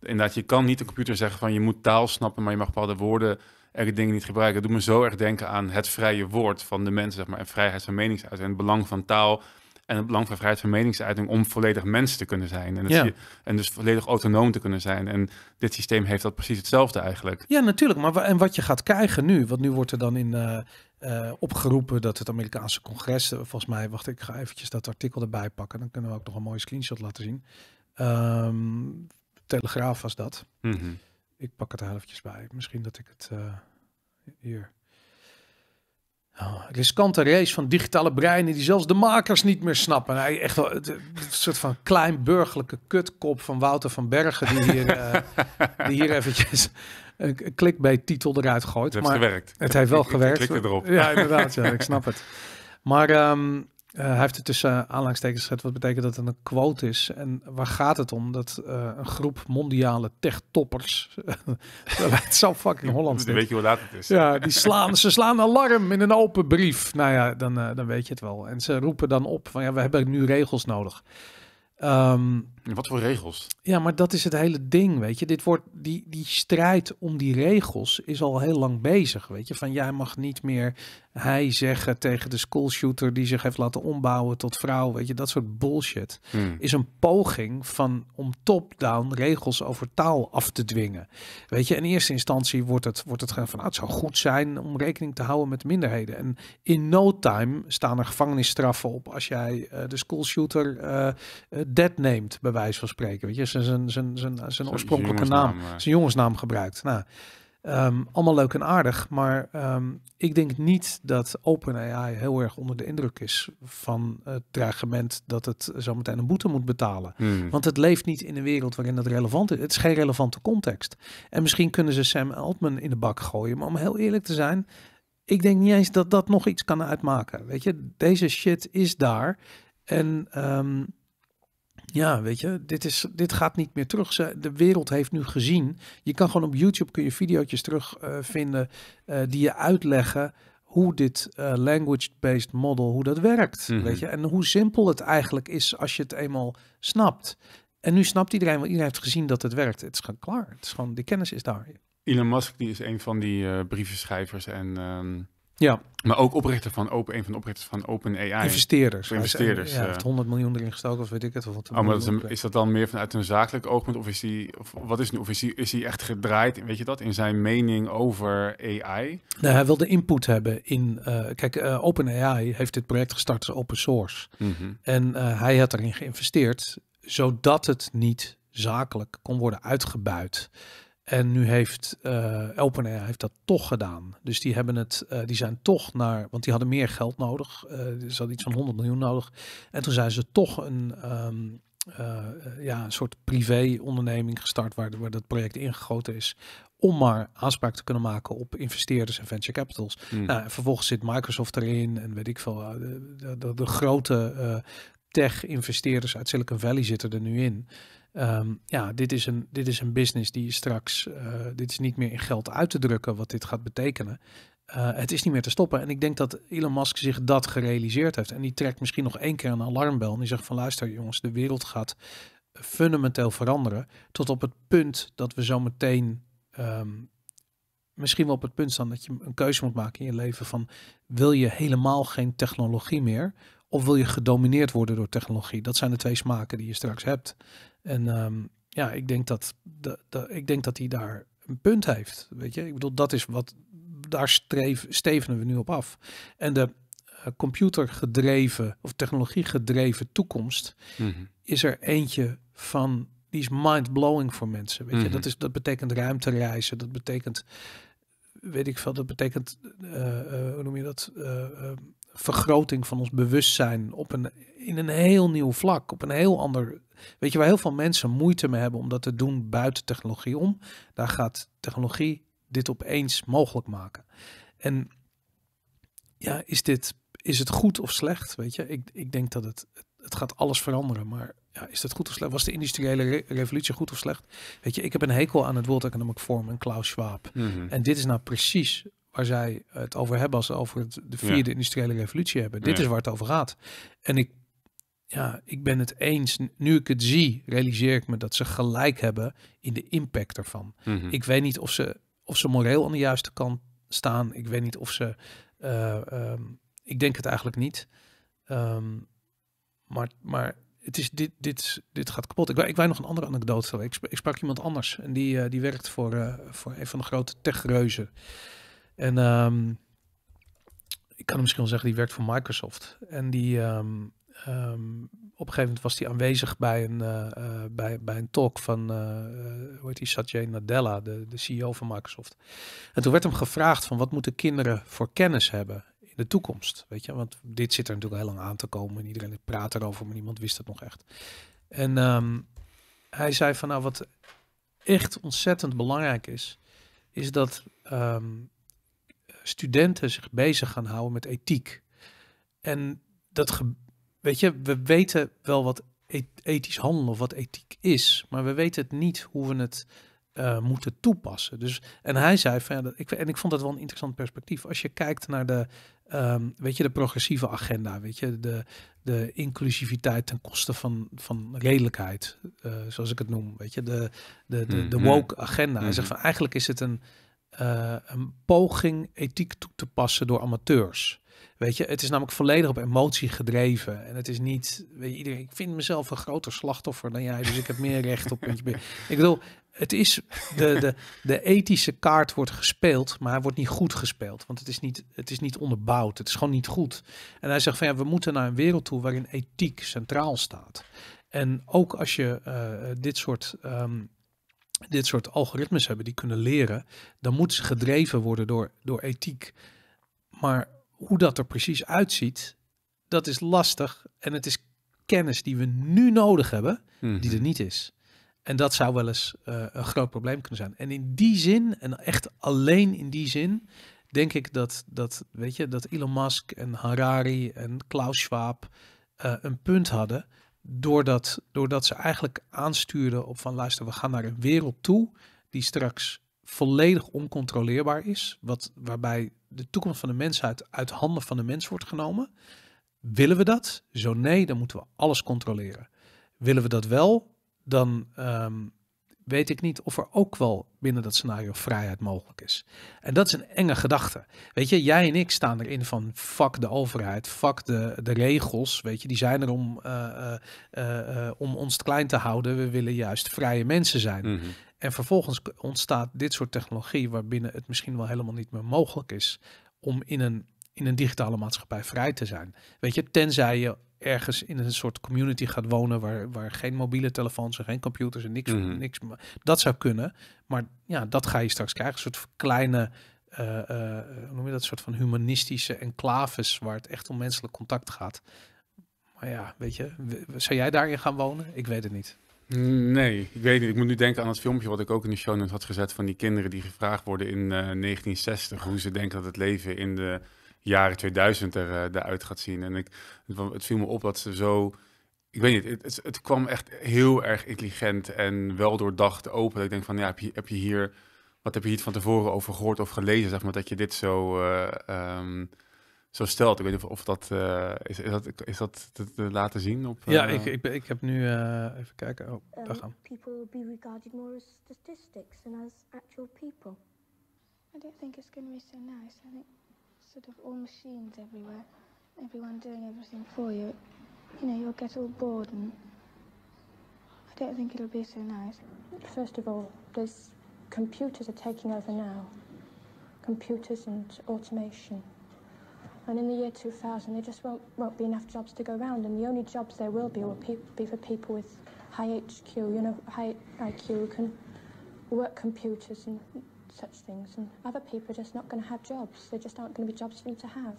inderdaad, je kan niet de computer zeggen van je moet taal snappen, maar je mag bepaalde woorden echt dingen niet gebruiken. doet me zo erg denken aan het vrije woord van de mensen, zeg maar, en vrijheid van meningsuiting, en het belang van taal en het belang van vrijheid van meningsuiting om volledig mens te kunnen zijn. En, ja. en, dus volledig autonoom te kunnen zijn. En dit systeem heeft dat precies hetzelfde eigenlijk. Ja, natuurlijk. Maar en wat je gaat krijgen nu, want nu wordt er dan in eh, eh, opgeroepen dat het Amerikaanse congres, eh, volgens mij, wacht ik ga eventjes dat artikel erbij pakken, dan kunnen we ook nog een mooie screenshot laten zien. Ehm, Telegraaf was dat. Mhm ik pak het er bij. Misschien dat ik het eh, hier. Oh, riskante race van digitale breinen die zelfs de makers niet meer snappen. Hij echt wel een soort van klein burgerlijke kutkop van Wouter van Bergen die hier, eh, die hier eventjes een clickbait-titel eruit gooit. Het maar heeft gewerkt. Het heeft wel gewerkt. Ik, erop. Ja, inderdaad. Ja, ik snap het. Maar ehm, eh, hij heeft het tussen aanhalingstekens gezet, wat betekent dat het een quote is. En waar gaat het om? Dat eh, een groep mondiale tech-toppers, het zo fucking Hollands Dan weet je hoe laat het is. Ja, die slaan, ze slaan alarm in een open brief. Nou ja, dan, eh, dan weet je het wel. En ze roepen dan op van ja, we hebben nu regels nodig. Ehm, wat voor regels? Ja, maar dat is het hele ding, weet je. Dit wordt, die, die strijd om die regels is al heel lang bezig, weet je. Van jij mag niet meer hij zeggen tegen de schoolshooter die zich heeft laten ombouwen tot vrouw, weet je, dat soort bullshit, is een poging van om top-down regels over taal af te dwingen. Weet je, in eerste instantie wordt het, wordt het van, het zou goed zijn om rekening te houden met minderheden. En in no time staan er gevangenisstraffen op als jij de schoolshooter uh, dead neemt, bij wijze van spreken. Weet je, zijn, zijn, zijn, zijn oorspronkelijke naam, zijn jongensnaam gebruikt. Nou, Ehm, allemaal leuk en aardig, maar ehm, ik denk niet dat OpenAI heel erg onder de indruk is van het dreigement dat het zometeen een boete moet betalen. Hmm. Want het leeft niet in een wereld waarin dat relevant is. Het is geen relevante context. En misschien kunnen ze Sam Altman in de bak gooien, maar om heel eerlijk te zijn, ik denk niet eens dat dat nog iets kan uitmaken. Weet je, deze shit is daar. En ehm, ja, weet je, dit, is, dit gaat niet meer terug. De wereld heeft nu gezien. Je kan gewoon op YouTube kun je video's terugvinden eh, eh, die je uitleggen hoe dit eh, language-based model, hoe dat werkt. Mhm. Weet je, en hoe simpel het eigenlijk is als je het eenmaal snapt. En nu snapt iedereen, want iedereen heeft gezien dat het werkt. Het is gewoon klaar. Het is gewoon, de kennis is daar. Elon Musk die is een van die briefenschrijvers en ehm, ja. Maar ook oprichter van Open, een van de oprichters van Open Investeerders. investeerders. Hij eh, eh. heeft 100 miljoen erin gestoken of weet ik het. Of wat oh, maar is, dat dan meer vanuit een zakelijk oogpunt? Of is hij, of wat is nu, of is hij, is echt gedraaid, weet je dat, in zijn mening over AI? Nou, hij wilde input hebben in, eh, kijk, Open OpenAI heeft dit project gestart als open source. Mhm. En hij had erin geïnvesteerd, zodat het niet zakelijk kon worden uitgebuit. En nu heeft uh, eh, OpenAI heeft dat toch gedaan. Dus die, hebben het, eh, die zijn toch naar, want die hadden meer geld nodig. Eh, dus ze ze iets van 100 miljoen nodig. En toen zijn ze toch een, ehm, ja, een soort privé-onderneming gestart waar, waar dat project ingegoten is. Om maar aanspraak te kunnen maken op investeerders en venture capitals. Hmm. Nou, en vervolgens zit Microsoft erin en weet ik veel. de, de, de grote tech-investeerders uit Silicon Valley zitten er nu in. Ehm, ja, dit is, een, dit is een business die straks, eh, dit is niet meer in geld uit te drukken wat dit gaat betekenen. Eh, het is niet meer te stoppen. En ik denk dat Elon Musk zich dat gerealiseerd heeft. En die trekt misschien nog één keer een alarmbel. En die zegt van luister jongens, de wereld gaat fundamenteel veranderen. Tot op het punt dat we zo meteen ehm, misschien wel op het punt staan dat je een keuze moet maken in je leven van wil je helemaal geen technologie meer of wil je gedomineerd worden door technologie? Dat zijn de twee smaken die je straks hebt. En ehm, ja, ik denk dat, ik denk dat hij daar een punt heeft. Weet je, ik bedoel, dat is wat. Daar streef, stevenen we nu op af. En de eh, computergedreven of technologiegedreven toekomst mhm. is er eentje van. Die is mind-blowing voor mensen. Weet je? Mhm. dat, is, dat betekent ruimtereizen. Dat betekent, weet ik veel, dat betekent, eh, eh, hoe noem je dat? Ehm, vergroting van ons bewustzijn op een, in een heel nieuw vlak, op een heel ander Weet je waar heel veel mensen moeite mee hebben om dat te doen buiten technologie om? Daar gaat technologie dit opeens mogelijk maken. En ja, is, dit, is het goed of slecht? Weet je, ik, ik denk dat het, het gaat alles veranderen, maar ja, is dat goed of slecht? Was de industriële revolutie goed of slecht? Weet je, ik heb een hekel aan het World Economic Forum en Klaus Schwab. Mhm. En dit is nou precies waar zij het over hebben als ze over de vierde ja. industriële revolutie hebben. Dit is waar het over gaat. En ik ja, ik ben het eens. Nu ik het zie, realiseer ik me dat ze gelijk hebben in de impact ervan. Mhm. Ik weet niet of ze, of ze moreel aan de juiste kant staan. Ik weet niet of ze. Eh, ehm, ik denk het eigenlijk niet. Ehm, maar, maar het is dit, dit, dit gaat kapot. Ik, ik wij nog een andere anekdote Ik, sprak iemand anders en die, eh, die werkt voor, eh, voor een van de grote techreuzen. En ehm, ik kan hem misschien wel zeggen, die werkt voor Microsoft. En die, Ehm, op een gegeven moment was hij aanwezig bij een, eh, eh, bij, bij een talk van, eh, hoe heet die, Satya Nadella, de, de CEO van Microsoft. En toen werd hem gevraagd van, wat moeten kinderen voor kennis hebben? in de toekomst. Weet je, want dit zit er natuurlijk heel lang aan te komen en iedereen praat erover, maar niemand wist het nog echt. En ehm, hij zei van nou, wat echt ontzettend belangrijk is, is dat ehm, studenten zich bezig gaan houden met ethiek. En dat, weet je, we weten wel wat ethisch handelen of wat ethiek is, maar we weten het niet hoe we het eh, moeten toepassen. Dus, en hij zei van ja, ik, en ik vond dat wel een interessant perspectief. Als je kijkt naar de, ehm, weet je, de progressieve agenda, weet je, de, de inclusiviteit ten koste van, van redelijkheid, eh, zoals ik het noem, weet je, de, de, de, mhm. woke agenda. Hij zegt mhm. van eigenlijk is het een, eh, een poging ethiek toe te passen door amateurs. Weet je, het is namelijk volledig op emotie gedreven. En het is niet, weet je, ik vind mezelf een groter slachtoffer dan jij, dus ik heb meer recht op. ik bedoel, het is, de, de, de ethische kaart wordt gespeeld, maar hij wordt niet goed gespeeld. Want het is niet, het is niet onderbouwd, het is gewoon niet goed. En hij zegt van ja, we moeten naar een wereld toe waarin ethiek centraal staat. En ook als je eh, dit soort... Ehm, dit soort algoritmes hebben die kunnen leren, dan moeten ze gedreven worden door, door ethiek. Maar hoe dat er precies uitziet, dat is lastig. En het is kennis die we nu nodig hebben, die er mhm. niet is. En dat zou wel eens eh, een groot probleem kunnen zijn. En in die zin, en echt alleen in die zin, denk ik dat, dat, weet je, dat Elon Musk en Harari en Klaus Schwab eh, een punt hadden. Doordat, doordat ze eigenlijk aanstuurden op van luister, we gaan naar een wereld toe die straks volledig oncontroleerbaar is, wat, waarbij de toekomst van de mensheid uit handen van de mens wordt genomen. Willen we dat? Zo nee, dan moeten we alles controleren. Willen we dat wel, dan ehm, weet ik niet of er ook wel binnen dat scenario vrijheid mogelijk is. En dat is een enge gedachte. Weet je, jij en ik staan erin van fuck de overheid, fuck de, de regels. Weet je, die zijn er om, eh, eh, eh, om ons klein te houden. We willen juist vrije mensen zijn. Mhm. En vervolgens ontstaat dit soort technologie waarbinnen het misschien wel helemaal niet meer mogelijk is om in een, in een digitale maatschappij vrij te zijn. Weet je, tenzij je ergens in een soort community gaat wonen waar, waar geen mobiele telefoons en geen computers en niks, mm niks. Dat zou kunnen, maar ja, dat ga je straks krijgen. Een soort kleine, eh, eh, hoe noem je dat, een soort van humanistische enclaves waar het echt om menselijk contact gaat. Maar ja, weet je, zou jij daarin gaan wonen? Ik weet het niet. Nee, ik weet niet. Ik moet nu denken aan het filmpje wat ik ook in de show had gezet van die kinderen die gevraagd worden in 1960 eh, hoe ze denken dat het leven in de jaren 2000 er, uh, eruit gaat zien. En ik, het viel me op dat ze zo, ik weet niet, het, het kwam echt heel erg intelligent en wel doordacht open. Dat ik denk van, ja, heb je, heb je hier, wat heb je hier van tevoren over gehoord of gelezen, zeg maar, dat je dit zo... Eh, ehm, zo stelt. Ik weet niet of dat, uh, is, is dat, is dat te, te laten zien op... Uh, ja, eh, ik, ik, ik heb nu, uh, even kijken, oh, um, daar gaan People will be regarded more as statistics than as actual people. I don't think it's going to be so nice. I think sort of all machines everywhere, everyone doing everything for you. You know, you'll get all bored and I don't think it'll be so nice. First of all, there's computers are taking over now. Computers and automation. And in the year 2000, there just won't, won't be enough jobs to go around, and the only jobs there will be will pe- be for people with high HQ, you know, high IQ, who can work computers and such things. And other people are just not going to have jobs. There just aren't going to be jobs for them to have.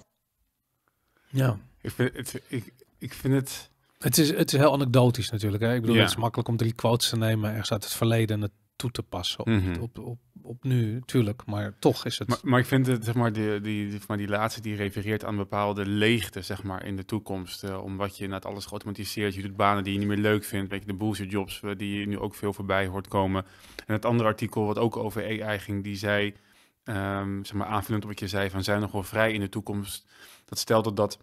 Ja. Ik vind het, ik, ik vind het... Het is, het is heel anekdotisch natuurlijk. Hè? Ik bedoel, ja. het is makkelijk om drie quotes te nemen ergens uit het verleden en het toe te passen op, mm -hmm. op, op op nu, tuurlijk, maar toch is het. Maar, maar ik vind het, zeg maar, die, die, maar die laatste die refereert aan bepaalde leegte, zeg maar, in de toekomst. Uh, omdat je inderdaad alles geautomatiseerd, je doet banen die je niet meer leuk vindt, weet je, de bullshit jobs eh, die je nu ook veel voorbij hoort komen. En het andere artikel wat ook over AI ging, die zei, ehm, zeg maar, aanvullend op wat je zei, van zijn we nog wel vrij in de toekomst. Dat stelt dat,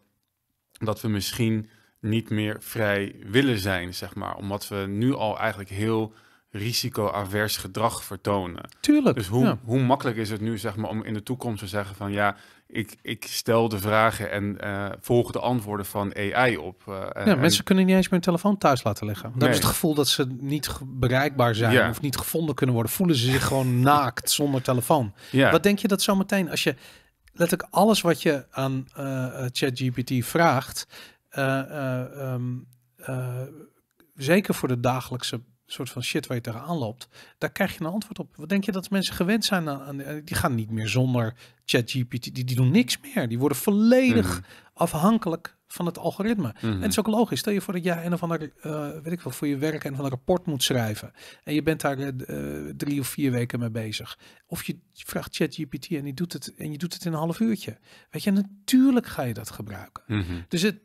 dat we misschien niet meer vrij willen zijn, zeg maar, omdat we nu al eigenlijk heel risicoavers gedrag vertonen. Tuurlijk. Dus hoe, hoe makkelijk is het nu zeg maar, om in de toekomst te zeggen van ja, ik, ik stel de vragen en eh, volg de antwoorden van AI op. Uh, ja, mensen kunnen niet eens meer hun telefoon thuis laten liggen. Dan is het gevoel dat ze niet bereikbaar zijn of niet gevonden kunnen worden. Voelen ze zich gewoon naakt zonder telefoon. Ja. Wat denk je dat zometeen als je letterlijk alles wat je aan uh, ChatGPT vraagt, ehm, zeker voor de dagelijkse soort van shit waar je tegenaan loopt, daar krijg je een antwoord op. Wat denk je dat mensen gewend zijn aan? die gaan niet meer zonder ChatGPT, die, die doen niks meer. Die worden volledig mhm. afhankelijk van het algoritme. En mhm. het is ook logisch. Stel je voor dat jij een of ander, uh, weet ik wel, voor je werk en van een rapport moet schrijven. En je bent daar eh, eh, drie of vier weken mee bezig. Of je vraagt ChatGPT en die doet het en je doet het in een half uurtje. Weet je, natuurlijk ga je dat gebruiken. Mhm. Dus het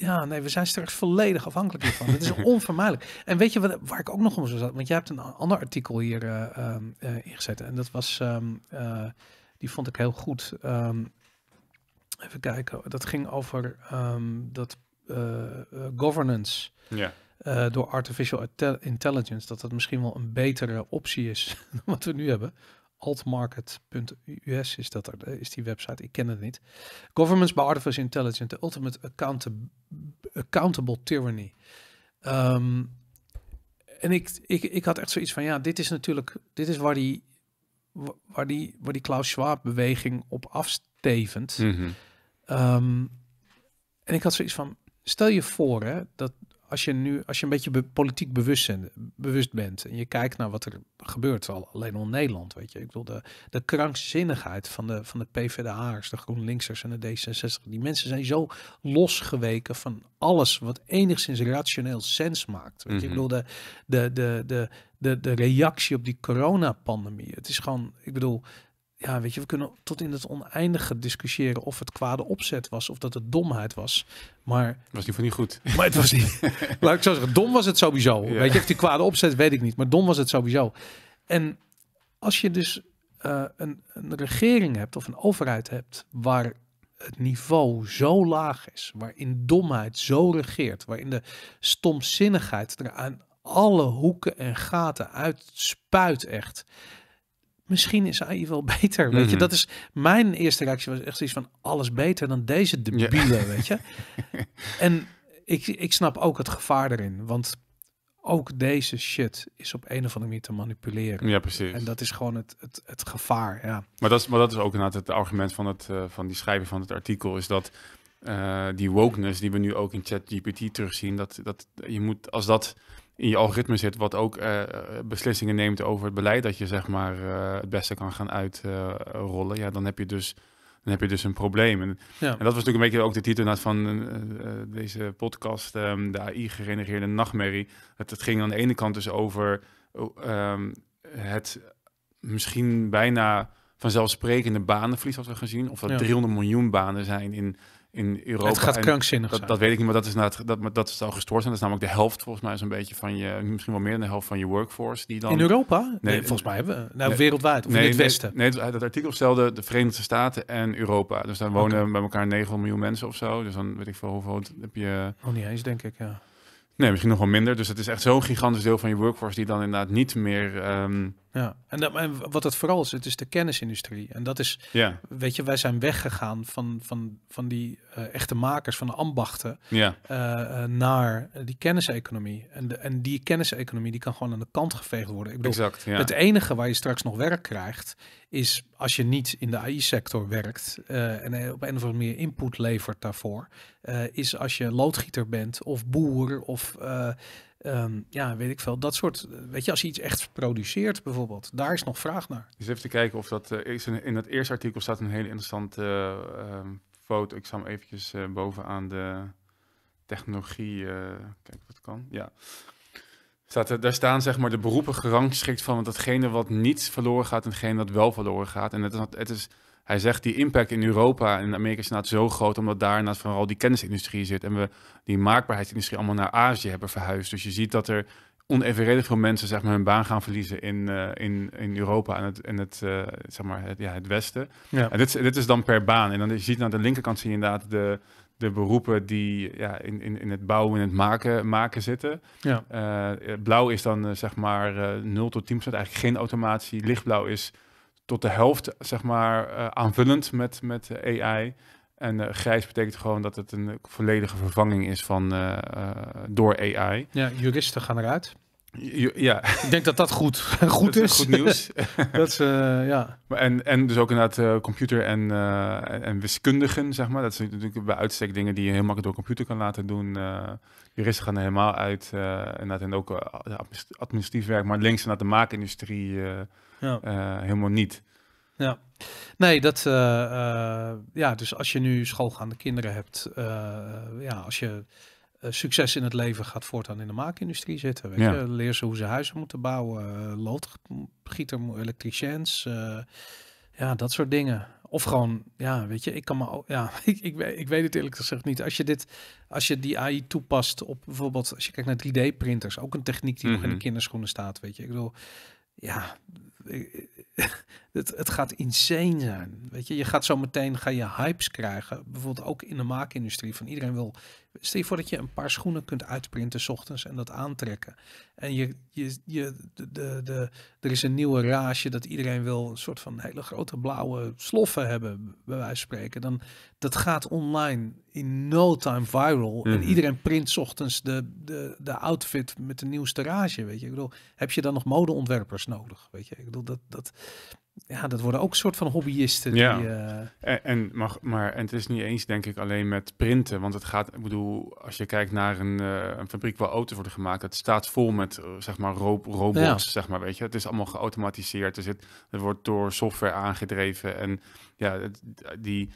ja, nee, we zijn straks volledig afhankelijk hiervan. Dat is onvermijdelijk. En weet je wat, waar ik ook nog om zo zat? Want jij hebt een ander artikel hier eh, ehm, eh, ingezet. En dat was, ehm, eh, die vond ik heel goed. Ehm, even kijken, dat ging over dat governance. Ja. door artificial intelligence, dat dat misschien wel een betere optie is dan wat we nu hebben altmarket.us is, dat er, is die website, ik ken het niet. Governments by Artificial Intelligence, the Ultimate Accountable Tyranny. Ehm, en ik, ik, ik had echt zoiets van, ja, dit is natuurlijk, dit is waar die, waar die, waar die Klaus Schwab beweging op afstevend. Mhm. Ehm, en ik had zoiets van, stel je voor hè, dat als je nu, als je een beetje politiek bewust, zijn, bewust, bent en je kijkt naar wat er gebeurt, al, alleen al in Nederland, weet je. Ik bedoel, de, de krankzinnigheid van de, van de PvdA'ers, de GroenLinksers en de D66. Die mensen zijn zo losgeweken van alles wat enigszins rationeel sens maakt. Ik mhm. bedoel, de, de, de, de, de, de reactie op die coronapandemie. Het is gewoon, ik bedoel, ja, weet je, we kunnen tot in het oneindige discussiëren of het kwade opzet was of dat het domheid was. Maar het was niet voor niet goed. Maar het was niet. laat ik zou zeggen, dom was het sowieso. Weet je, of die kwade opzet weet ik niet, maar dom was het sowieso. En als je dus eh, een, een regering hebt of een overheid hebt waar het niveau zo laag is, waarin domheid zo regeert, waarin de stomzinnigheid er aan alle hoeken en gaten uitspuit echt misschien is hij wel beter. Weet je, mhm. dat is mijn eerste reactie was echt iets van alles beter dan deze debiele, weet je. En ik, ik snap ook het gevaar erin, want ook deze shit is op een of andere manier te manipuleren. Ja, precies. En dat is gewoon het, het, het gevaar, ja. Maar dat, is, maar dat is ook inderdaad het argument van, het, eh, van die schrijver van het artikel, is dat eh, die wokeness die we nu ook in ChatGPT terugzien, dat, dat je moet, als dat in je algoritme zit, wat ook eh, eh, beslissingen neemt over het beleid dat je zeg maar eh, het beste kan gaan uitrollen, ja, dan heb je dus dan heb je dus een probleem. En, dat was natuurlijk een beetje ook de titel van deze podcast, ehm, de AI-gegenereerde nachtmerrie. Het, ging aan de ene kant dus over ehm, het misschien bijna vanzelfsprekende banenverlies hadden we gezien. Of dat 300 miljoen banen zijn in in Europa. Het gaat krankzinnig dat, zijn. dat weet ik niet, maar dat, is het, dat, dat al gestoord zijn. Dat is namelijk de helft, volgens mij, zo'n beetje van je, misschien wel meer dan de helft van je workforce. Die dan, in Europa? Nee, volgens mij hebben we. Nou, wereldwijd, of in het Westen. Nee, dat artikel stelde de Verenigde Staten en Europa. Dus daar wonen bij elkaar 9 miljoen mensen of zo. Dus dan weet ik veel hoeveel heb je... Oh, niet eens, denk ik, ja. Nee, misschien nog wel minder. Dus het is echt zo'n gigantisch deel van je workforce die dan inderdaad niet meer... Ehm, ja, en, dat, wat het vooral is, het is de kennisindustrie. En dat is, ja. weet je, wij zijn weggegaan van, van, van die eh, echte makers, van de ambachten, eh, eh, naar die kenniseconomie. En, en die kenniseconomie die kan gewoon aan de kant geveegd worden. Ik bedoel, exact, Het enige waar je straks nog werk krijgt, is als je niet in de AI-sector werkt en op een of andere manier input levert daarvoor, is als je loodgieter bent of boer of Ehm, ja, weet ik veel. Dat soort, eh, weet je, als je iets echt produceert bijvoorbeeld, daar is nog vraag naar. Dus even te kijken of dat, eh, is in dat eerste artikel staat een hele interessante eh, ehm, foto. Ik zal hem eventjes bovenaan de technologie, Kijk wat kan. Ja. Staat, daar staan zeg maar de beroepen gerangschikt van datgene wat niet verloren gaat en datgene dat wel verloren gaat. En het, het is hij zegt die impact in Europa en Amerika is inderdaad zo groot, omdat daar inderdaad vooral die kennisindustrie zit en we die maakbaarheidsindustrie allemaal naar Azië hebben verhuisd. Dus je ziet dat er onevenredig veel mensen zeg maar, hun baan gaan verliezen in, eh, in, in Europa en het, en het, eh, zeg maar, het, ja, het Westen. Ja. En dit, dit is dan per baan. En dan je ziet aan de linkerkant zie je inderdaad de, de beroepen die ja, in, in, in het bouwen en het maken, maken zitten. Ja. Eh, blauw is dan zeg maar 0 tot 10 procent, eigenlijk geen automatie. Lichtblauw is tot de helft, zeg maar, eh, aanvullend met, met eh, AI. En uh, grijs betekent gewoon dat het een volledige vervanging is van, door AI. Ja, juristen gaan eruit. ja. Ik denk dat dat goed, goed dat is. Goed nieuws. dat is, ja. En, en dus ook inderdaad computer en, en wiskundigen, zeg maar. Dat zijn natuurlijk bij uitstek dingen die je heel makkelijk door computer kan laten doen juristen gaan er helemaal uit. Uh, en ook administratief werk, maar links naar de maakindustrie ja. Eh, helemaal niet. Ja. Nee, dat, eh, eh, ja, dus als je nu schoolgaande kinderen hebt, ja, als je succes in het leven gaat voortaan in de maakindustrie zitten. Weet ja. je? Leer ze hoe ze huizen moeten bouwen, loodgieter, elektriciëns, ja, dat soort dingen. Of gewoon, ja, weet je, ik kan me, ja, ik, ik, ik weet het eerlijk gezegd niet. Als je dit, als je die AI toepast op bijvoorbeeld, als je kijkt naar 3D-printers, ook een techniek die nog in de mhm. kinderschoenen staat, weet je. Ik bedoel, ja, ik het, het gaat insane zijn. Weet je, je gaat zo meteen ga je hypes krijgen. Bijvoorbeeld ook in de maakindustrie. Van iedereen wil. Stel je voor dat je een paar schoenen kunt uitprinten s ochtends en dat aantrekken. En je, je, je, de, de, de, er is een nieuwe rage dat iedereen wil een soort van hele grote blauwe sloffen hebben, bij wijze van spreken. Dan, dat gaat online in no time viral. En mhm. iedereen print s ochtends de, de, de outfit met de nieuwste rage. Weet je, ik bedoel, heb je dan nog modeontwerpers nodig? Weet je, ik bedoel, dat. dat ja, dat worden ook soort van hobbyisten. Ja. Die, eh, en, maar en het is niet eens, denk ik, alleen met printen. Want het gaat, ik bedoel, als je kijkt naar een, eh, een fabriek waar auto's worden gemaakt, het staat vol met, eh, zeg maar, robots, zeg maar, weet je. Het is allemaal geautomatiseerd. Er zit, het wordt door software aangedreven. En ja, het, die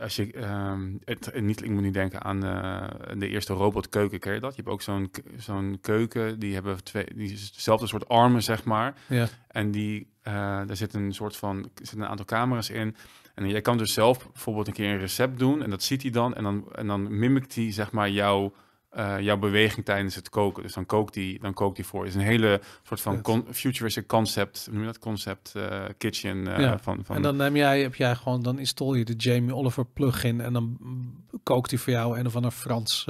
als je, ehm, het, eh, niet, ik moet niet denken aan eh, de eerste robotkeuken, ken je dat? Je hebt ook zo'n zo'n keuken, die hebben twee, die dezelfde soort armen, zeg maar. Ja. En die, eh, daar zit een soort van, zit een aantal camera's in. En jij kan dus zelf bijvoorbeeld een keer een recept doen en dat ziet hij dan. En dan, en dan mimikt hij, zeg maar, jouw eh, jouw beweging tijdens het koken. Dus dan kookt die, dan kookt die voor. Het is een hele soort van con futuristic concept, noem je dat concept eh, kitchen. Eh, van, van... En dan neem jij, heb jij gewoon, dan install je de Jamie Oliver plugin en dan kookt hij voor jou en van een Frans,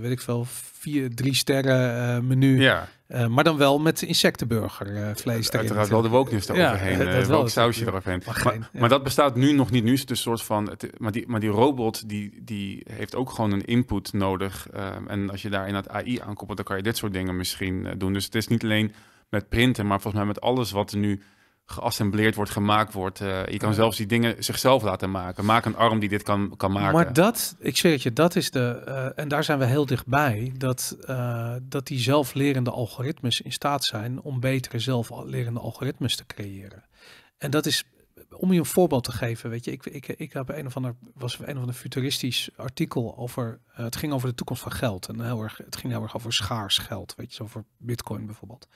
weet ik veel, vier, drie sterren menu. Ja. Eh, maar dan wel met insectenburgervlees. Eh, uh, Uiteraard eh, wel de wokeness eroverheen. Ja, dat wel sausje eroverheen. Maar, maar, dat bestaat nu nog niet. Nu is het een soort van. maar, die, maar die robot die, die heeft ook gewoon een input nodig. en als je daar in het AI aankoppelt, dan kan je dit soort dingen misschien doen. Dus het is niet alleen met printen, maar volgens mij met alles wat er nu geassembleerd wordt, gemaakt wordt. Eh, je kan zelfs die dingen zichzelf laten maken. Maak een arm die dit kan, kan maken. Maar dat, ik zweer het je, dat is de... Eh, en daar zijn we heel dichtbij, dat, eh, dat die zelflerende algoritmes in staat zijn om betere zelflerende algoritmes te creëren. En dat is, om je een voorbeeld te geven, weet je, ik, ik, ik heb een of ander, was een of ander futuristisch artikel over, het ging over de toekomst van geld. En heel erg, het ging heel erg over schaars geld, weet je, over bitcoin bijvoorbeeld.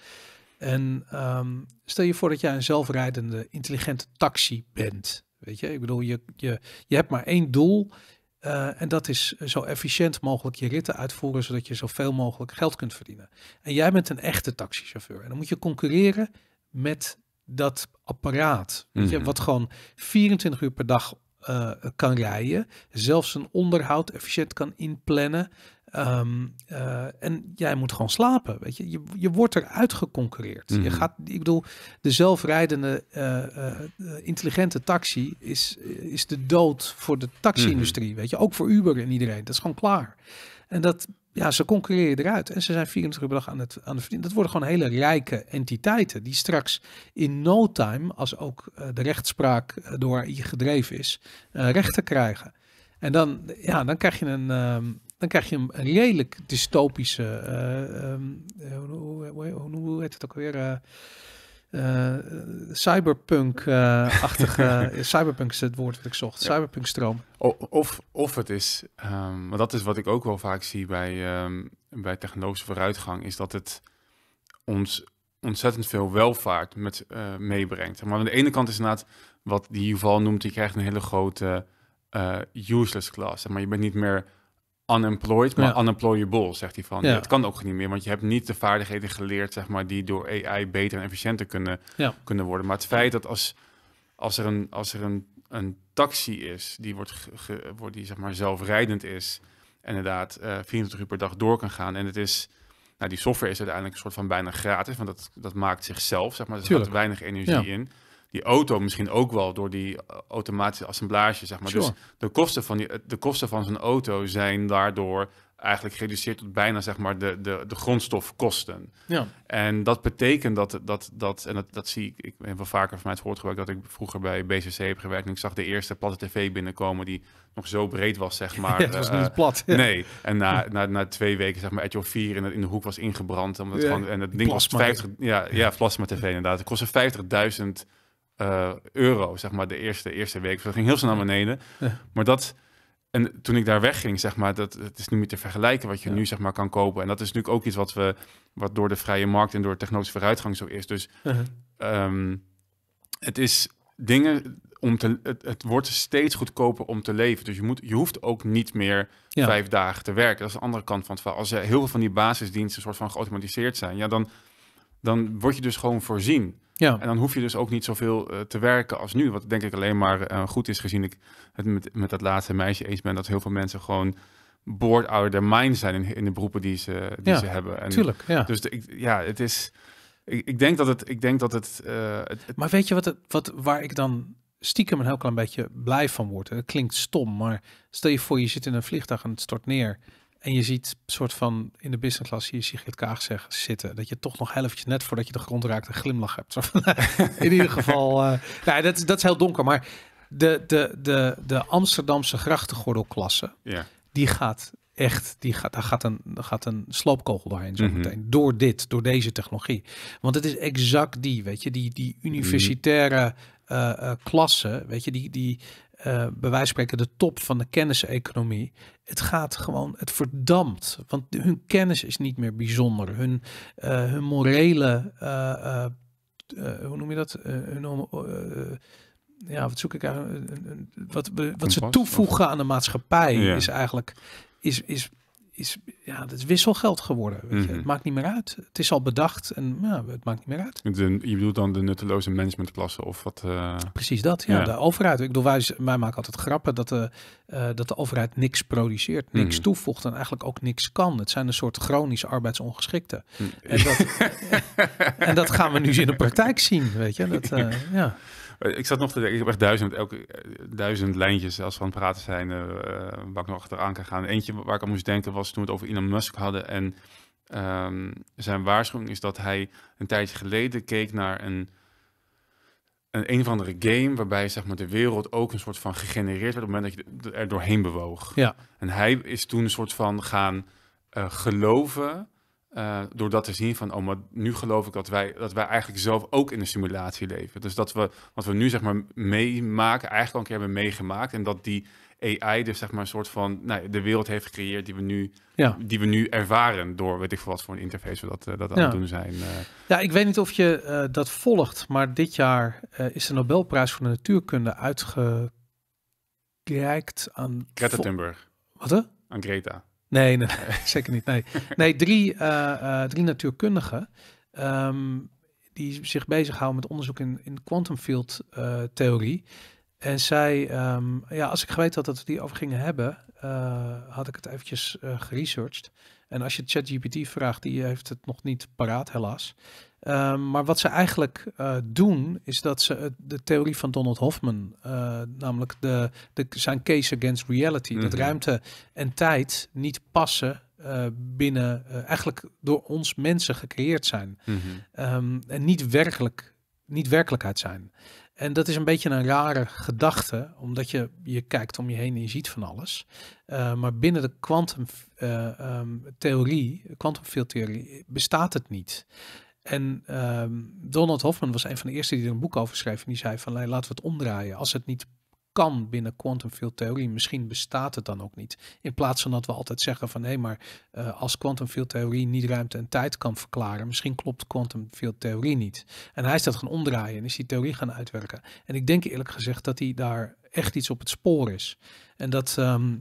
En ehm, stel je voor dat jij een zelfrijdende intelligente taxi bent. Weet je, ik bedoel, je, je, je hebt maar één doel. Eh, en dat is zo efficiënt mogelijk je ritten uitvoeren, zodat je zoveel mogelijk geld kunt verdienen. En jij bent een echte taxichauffeur. En dan moet je concurreren met dat apparaat. Weet je, mhm. wat gewoon 24 uur per dag eh, kan rijden. Zelfs een onderhoud efficiënt kan inplannen. Ehm, eh, en jij moet gewoon slapen, weet je. Je, je wordt eruit geconcureerd. Je mhm. gaat, ik bedoel, de zelfrijdende eh, eh, intelligente taxi is, is de dood voor de taxi-industrie, mhm. weet je. Ook voor Uber en iedereen. Dat is gewoon klaar. En dat, ja, ze concurreren eruit. En ze zijn 24 uur aan het, aan het verdienen. Dat worden gewoon hele rijke entiteiten. Die straks in no time, als ook de rechtspraak door je gedreven is, rechten krijgen. En dan, ja, dan krijg je een, ehm, dan krijg je een, een redelijk dystopische, eh, ehm, eh, hoe, hoe, hoe, hoe, heet het ook weer? Eh, cyberpunk-achtige. cyberpunk is het woord dat ik zocht. Cyberpunk-stroom. Of, of het is, maar ehm, dat is wat ik ook wel vaak zie bij, ehm, bij technologische vooruitgang, is dat het ons ontzettend veel welvaart met, meebrengt. Maar aan de ene kant is inderdaad wat die geval noemt, je krijgt een hele grote useless class. Maar je bent niet meer unemployed, maar unemployable, zegt hij van. Het kan ook niet meer, want je hebt niet de vaardigheden geleerd, zeg maar, die door AI beter en efficiënter kunnen, kunnen worden. Maar het feit dat als, als er, een, als er een, een taxi is, die, wordt die zeg maar zelfrijdend is, en inderdaad uh, eh, 24 uur per dag door kan gaan en het is... Nou, die software is uiteindelijk een soort van bijna gratis, want dat, dat maakt zichzelf, zeg maar. Er zit weinig energie in die auto misschien ook wel door die eh, automatische assemblage, zeg maar. Dus de kosten van, die, de kosten van zo'n auto zijn daardoor eigenlijk gereduceerd tot bijna zeg maar de, de, de grondstofkosten. Ja. En dat betekent dat, dat, dat en dat, dat zie ik, ik heb wel vaker van mij het woord gebruikt, dat ik vroeger bij BCC heb gewerkt en ik zag de eerste platte tv binnenkomen die nog zo breed was, zeg maar. het was eh, niet plat. Nee, en na, na, na twee weken, zeg maar, Edge 4 in in de hoek was ingebrand. Omdat ja. gewoon, en dat ding was 50, ja, ja, plasma tv inderdaad. Het kostte 50.000 eh, euro, zeg maar, de eerste, eerste week. Dus dat ging heel snel naar beneden. Maar dat, en toen ik daar wegging, zeg maar, dat het is niet meer te vergelijken wat je nu, zeg maar, kan kopen. En dat is natuurlijk ook iets wat we, wat door de vrije markt en door technologische vooruitgang zo is. Dus ehm, het is dingen om te, het, wordt steeds goedkoper om te leven. Dus je, moet, je hoeft ook niet meer vijf dagen te werken. Dat is de andere kant van het verhaal. Als heel veel van die basisdiensten soort van geautomatiseerd zijn, ja, dan, dan word je dus gewoon voorzien. Ja. En dan hoef je dus ook niet zoveel uh, te werken als nu. Wat denk ik alleen maar eh, goed is gezien ik het met, met dat laatste meisje eens ben. Dat heel veel mensen gewoon boordouder out their mind zijn in, de beroepen die ze, die ja, ze hebben. En tuurlijk, ja. Dus ik, ja, het is... Ik, ik, denk dat het... Ik denk dat eh, het, het, maar weet je wat, het, wat waar ik dan stiekem een heel klein beetje blij van word? Het klinkt stom, maar stel je voor je zit in een vliegtuig en het stort neer... En je ziet soort van in de business class hier het Kaag zeggen, zitten. Dat je toch nog helftjes net voordat je de grond raakt een glimlach hebt. Eh, in ieder geval, uh, nou, dat, dat is heel donker. Maar de, de, de, de Amsterdamse grachtengordelklasse, ja. die gaat echt, die gaat, daar gaat een, gaat een sloopkogel doorheen zo mhm. Door dit, door deze technologie. Want het is exact die, weet je, die, die universitaire... Mm. klasse, weet je, die, die uh, bij wijze spreken de top van de kenniseconomie. Het gaat gewoon, het verdampt. Want hun kennis is niet meer bijzonder. Hun, eh, hun morele, eh, hoe noem je dat? hun, ja, wat zoek ik eigenlijk? wat, wat ze toevoegen aan de maatschappij is eigenlijk, is, is is, ja, dat is wisselgeld geworden. Weet mhm. Het maakt niet meer uit. Het is al bedacht en ja, het maakt niet meer uit. De, je bedoelt dan de nutteloze managementklasse of wat? Eh, Precies dat, ja, De overheid. Ik bedoel, wij, wij maken altijd grappen dat de, eh, dat de overheid niks produceert, niks mhm. toevoegt en eigenlijk ook niks kan. Het zijn een soort chronische arbeidsongeschikten. Mm. en, dat, en, dat, gaan we nu in de praktijk zien, weet je. Dat, eh, ja. Eh, ik zat nog te denken, ik heb echt duizend, elke, eh, duizend lijntjes als we aan het praten zijn, uh, waar ik nog achteraan kan gaan. Eentje waar ik aan moest denken was toen we het over Elon Musk hadden. En ehm, zijn waarschuwing is dat hij een tijdje geleden keek naar een, een een of andere game waarbij zeg maar, de wereld ook een soort van gegenereerd werd op het moment dat je er doorheen bewoog. Ja. En hij is toen een soort van gaan geloven eh, door dat te zien van, oh, maar nu geloof ik dat wij, dat wij eigenlijk zelf ook in een simulatie leven. Dus dat we wat we nu zeg maar meemaken, eigenlijk al een keer hebben meegemaakt. En dat die AI dus zeg maar een soort van nou, de wereld heeft gecreëerd die we nu, die we nu ervaren door weet ik veel wat voor een interface we dat, eh, dat aan het doen zijn. Eh. Ja, ik weet niet of je dat volgt, maar dit jaar is de Nobelprijs voor de Natuurkunde uitgereikt aan... Greta Thunberg. Wat Aan Greta. Nee, nee, zeker niet. Nee, nee drie, eh, eh, drie natuurkundigen ehm, die zich bezighouden met onderzoek in, in quantum field eh, theorie. En zij, ehm, ja, als ik geweten had dat we die over gingen hebben, had ik het eventjes uh, geresearched. En als je ChatGPT vraagt, die heeft het nog niet paraat, helaas. Ehm, maar wat ze eigenlijk eh, doen, is dat ze de theorie van Donald Hoffman, eh, namelijk de, de, zijn case against reality, dat mhm. ruimte en tijd niet passen eh, binnen, eigenlijk door ons mensen gecreëerd zijn. Mhm. Ehm, en niet, werkelijk, niet werkelijkheid zijn. En dat is een beetje een rare gedachte, omdat je, je kijkt om je heen en je ziet van alles. maar binnen de kwantumtheorie, ehm, uh, um, kwantumfieldtheorie, bestaat het niet. En ehm, Donald Hoffman was een van de eerste die er een boek over schreef. En die zei van laten we het omdraaien. Als het niet kan binnen quantum field theorie, misschien bestaat het dan ook niet. In plaats van dat we altijd zeggen van hé, maar eh, als quantum field theorie niet ruimte en tijd kan verklaren, misschien klopt quantum field theorie niet. En hij is dat gaan omdraaien en is die theorie gaan uitwerken. En ik denk eerlijk gezegd dat hij daar echt iets op het spoor is. En dat ehm,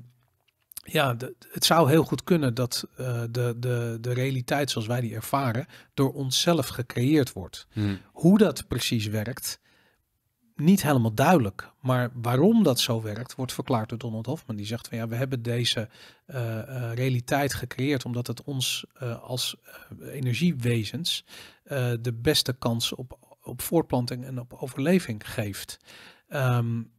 ja, het zou heel goed kunnen dat eh, de, de, de realiteit zoals wij die ervaren door onszelf gecreëerd wordt. Hmm. Hoe dat precies werkt, niet helemaal duidelijk. Maar waarom dat zo werkt, wordt verklaard door Donald Hoffman. Die zegt van ja, we hebben deze eh, eh, realiteit gecreëerd omdat het ons als energiewezens de beste kans op, op voortplanting en op overleving geeft. Um,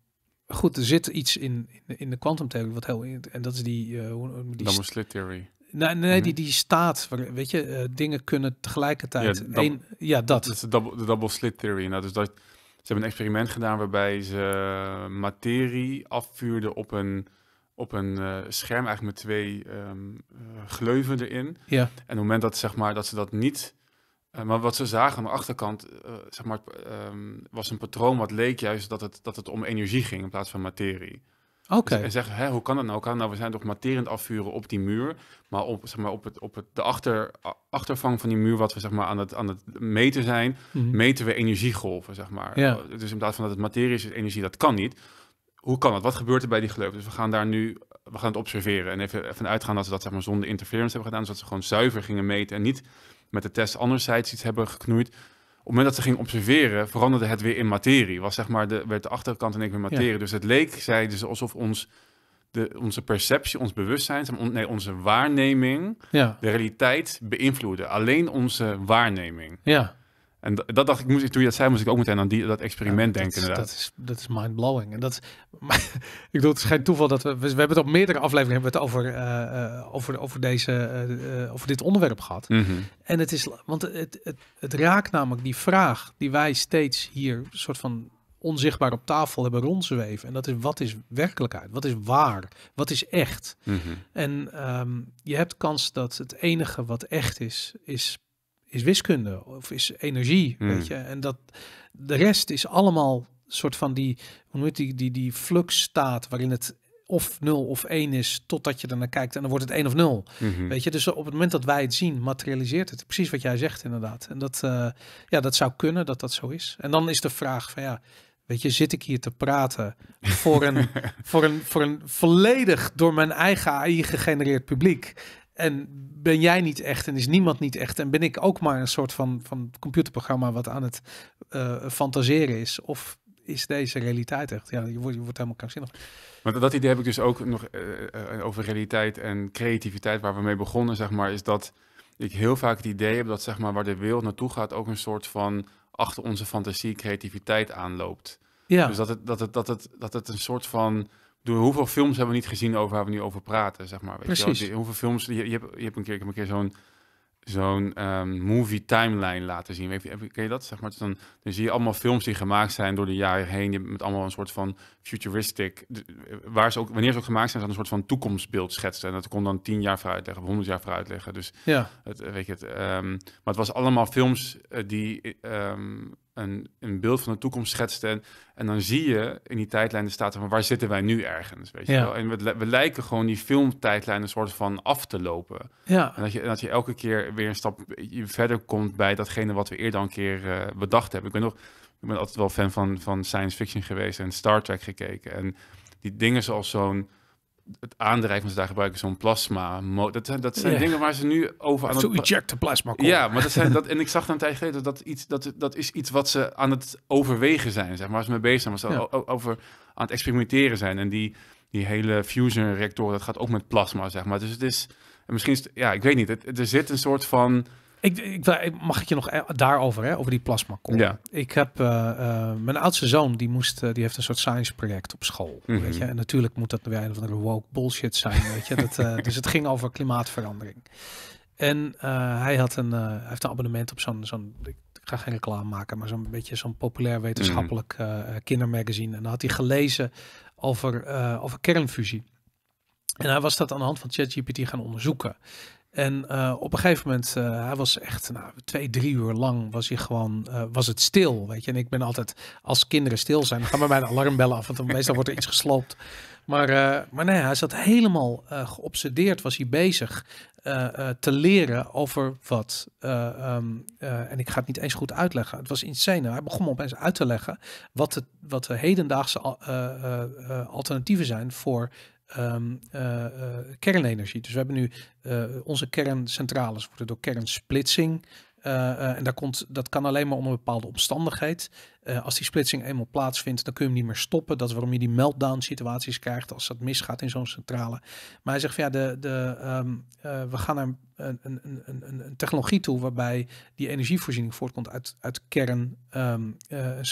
goed, er zit iets in, in de kwantumtheorie wat heel... En dat is die... Uh, die Double slit theory. Nee, nee die, mhm. die staat, weet je, eh, dingen kunnen tegelijkertijd... één, ja dat. Dat is de double, double slit theory. Nou, dus dat, ze hebben een experiment gedaan waarbij ze eh, materie afvuurden op een, op een scherm, eigenlijk met twee ehm, gleuven erin. Ja. En op het moment dat, zeg maar, dat ze dat niet eh, maar wat ze zagen aan de achterkant eh, zeg maar, ehm, was een patroon wat leek juist dat het, dat het om energie ging in plaats van materie. Oké. en zeggen, hè, hoe kan dat nou? Kan? Nou, we zijn toch materend afvuren op die muur. Maar op, zeg maar, op, het, op het, de achter, achtervang van die muur, wat we zeg maar, aan, het, aan het meten zijn, mhm. meten we energiegolven. Zeg maar. Ja. Dus in plaats van dat het materie is, energie, dat kan niet. Hoe kan dat? Wat gebeurt er bij die geloof? Dus we gaan daar nu we gaan het observeren. En even, even uitgaan dat ze dat zeg maar, zonder interference hebben gedaan. Zodat ze gewoon zuiver gingen meten en niet met de test anderzijds iets hebben geknoeid. Op het moment dat ze gingen observeren, veranderde het weer in materie. Was zeg maar de, werd de achterkant en ik weer materie. Dus het leek, zeiden ze, alsof ons, de, onze perceptie, ons bewustzijn, nee, onze waarneming, de realiteit beïnvloedde. Alleen onze waarneming. Ja. En dat dacht ik, moest, toen je dat zei, moest ik ook meteen aan dat experiment denken. Dat, is, dat is mind-blowing. En dat is, ik bedoel, het is geen toeval dat we. We hebben het op meerdere afleveringen hebben het over, eh, eh, over, over, deze, eh, over dit onderwerp gehad. Mhm. En het is, want het, het, het raakt namelijk die vraag die wij steeds hier soort van onzichtbaar op tafel hebben rondzweven. En dat is wat is werkelijkheid? Wat is waar? Wat is echt? Mhm. En ehm, je hebt kans dat het enige wat echt is, is is wiskunde of is energie, weet hmm. je. En dat de rest is allemaal soort van die, hoe noem het, die, die, die flux staat waarin het of 0 of 1 is, totdat je ernaar kijkt en dan wordt het 1 of 0. Mhm. Weet je, dus op het moment dat wij het zien, materialiseert het precies wat jij zegt, inderdaad. En dat, eh, ja, dat zou kunnen dat dat zo is. En dan is de vraag van ja. Weet je, zit ik hier te praten voor een, voor een, voor een volledig door mijn eigen AI gegenereerd publiek? En ben jij niet echt en is niemand niet echt en ben ik ook maar een soort van, van computerprogramma wat aan het eh, fantaseren is? Of is deze realiteit echt? Ja, je wordt, je wordt helemaal krankzinnig. Maar dat idee heb ik dus ook nog eh, eh, over realiteit en creativiteit waar we mee begonnen, zeg maar, is dat ik heel vaak het idee heb dat zeg maar, waar de wereld naartoe gaat ook een soort van achter onze fantasie creativiteit aanloopt. Ja. Dus dat het, dat, het, dat, het, dat het een soort van door hoeveel films hebben we niet gezien over waar we nu over praten, zeg maar. Weet Je hoeveel films, je, je, hebt, je hebt een keer, een keer zo'n zo'n ehm, movie timeline laten zien. Ken je dat? Zeg maar, dus dan, dan zie je allemaal films die gemaakt zijn door de jaren heen. Met allemaal een soort van futuristic. Waar ze ook, wanneer ze ook gemaakt zijn, ze een soort van toekomstbeeld schetsen. En dat kon dan tien jaar vooruit leggen, of honderd jaar vooruit leggen. Dus ja. het, eh, weet je het. Ehm, maar het was allemaal films eh, die ehm, een, beeld van de toekomst schetste. En, dan zie je in die tijdlijnen staat van waar zitten wij nu ergens, weet je wel. En we, lijken gewoon die filmtijdlijn een soort van af te lopen. Ja. En dat je, dat je elke keer weer een stap verder komt bij datgene wat we eerder een keer eh, bedacht hebben. Ik ben nog, ik ben altijd wel fan van, van science fiction geweest en Star Trek gekeken. En die dingen zoals zo'n het aandrijven van ze daar gebruiken, zo'n plasma. Dat zijn, dat zijn dingen waar ze nu over aan Zo het... Zo eject plasma komen. Ja, maar dat zijn, dat, en ik zag dan een tijd geleden dat iets, dat, dat is iets wat ze aan het overwegen zijn, zeg maar, waar ze mee bezig zijn, waar ze over aan het experimenteren zijn. En die, die hele fusion reactor, dat gaat ook met plasma, zeg maar. Dus het is, misschien, ja, ik weet niet, het, er zit een soort van ik, ik, mag ik je nog eh, daarover, hè, over die plasma -kom. Ja. Ik heb eh, eh, mijn oudste zoon, die, moest, die heeft een soort science project op school. weet mhm. je? En natuurlijk moet dat weer een of andere woke bullshit zijn. weet je? Dat, dus het ging over klimaatverandering. En hij, had een, hij heeft een abonnement op zo'n, ik ga geen reclame maken, maar zo'n beetje zo'n populair wetenschappelijk mhm. kindermagazine. En dan had hij gelezen over, over kernfusie. En hij was dat aan de hand van ChatGPT gaan onderzoeken. En eh, op een gegeven moment, eh, hij was echt nou, twee, drie uur lang was hij gewoon, eh, was het stil, weet je. En ik ben altijd, als kinderen stil zijn, dan gaan we mijn alarmbellen af, want dan meestal wordt er iets gesloopt. Maar, maar nee, hij zat helemaal geobsedeerd, was hij bezig te leren over wat. Ehm, en ik ga het niet eens goed uitleggen. Het was insane. Hij begon me opeens uit te leggen wat, het, wat de hedendaagse alternatieven zijn voor Ehm, eh, eh, kernenergie. Dus we hebben nu eh, onze kerncentrales worden door kernsplitsing en daar komt, dat kan alleen maar onder een bepaalde omstandigheid. als die splitsing eenmaal plaatsvindt, dan kun je hem niet meer stoppen. Dat is waarom je die meltdown situaties krijgt als dat misgaat in zo'n centrale. Maar hij zegt van ja, de, de, ehm, we gaan naar een, een, een, een, technologie toe waarbij die energievoorziening voortkomt uit, uit kern, ehm,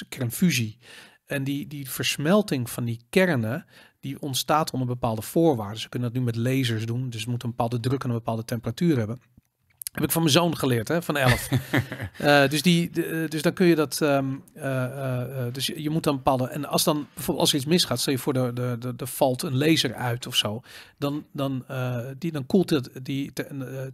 kernfusie. En die, die versmelting van die kernen, die ontstaat onder bepaalde voorwaarden. Ze kunnen dat nu met lasers doen, dus het moet een bepaalde druk en een bepaalde temperatuur hebben. Heb ik van mijn zoon geleerd, hè, van 11. Eh, dus, die, eh, dus dan kun je dat. Ehm, eh, dus je, moet dan bepaalde. En als dan bijvoorbeeld als er iets misgaat, stel je voor de, de, de, valt een laser uit of zo. Dan, dan, die, dan koelt het, die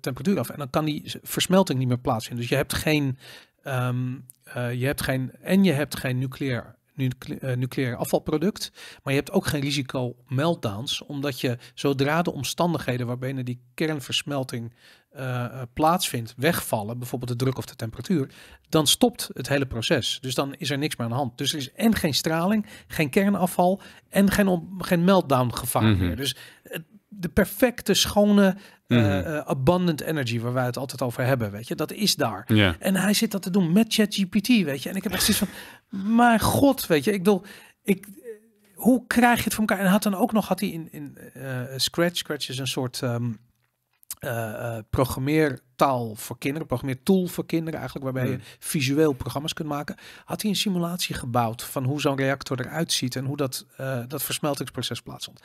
temperatuur af. En dan kan die versmelting niet meer plaatsvinden. Dus je hebt geen. Ehm, je hebt geen en je hebt geen nucleair nucle eh, nucleair afvalproduct. Maar je hebt ook geen risico meltdowns, omdat je zodra de omstandigheden waarbinnen die kernversmelting eh, eh, plaatsvindt, wegvallen, bijvoorbeeld de druk of de temperatuur, dan stopt het hele proces. Dus dan is er niks meer aan de hand. Dus er is en geen straling, geen kernafval en geen, geen meltdown gevaar mhm. meer. Dus het, de perfecte, schone, eh, mhm. eh, abundant energy, waar wij het altijd over hebben, weet je. Dat is daar. En hij zit dat te doen met ChatGPT, weet je. En ik heb echt zoiets van, maar god, weet je. Ik bedoel, ik, eh, hoe krijg je het voor elkaar? En had dan ook nog, had hij in, in Scratch, Scratch is een soort... Ehm, programmeertaal voor kinderen, programmeertool voor kinderen eigenlijk, waarbij mhm. je visueel programma's kunt maken, had hij een simulatie gebouwd van hoe zo'n reactor eruit ziet en hoe dat, dat versmeltingsproces plaatsvond.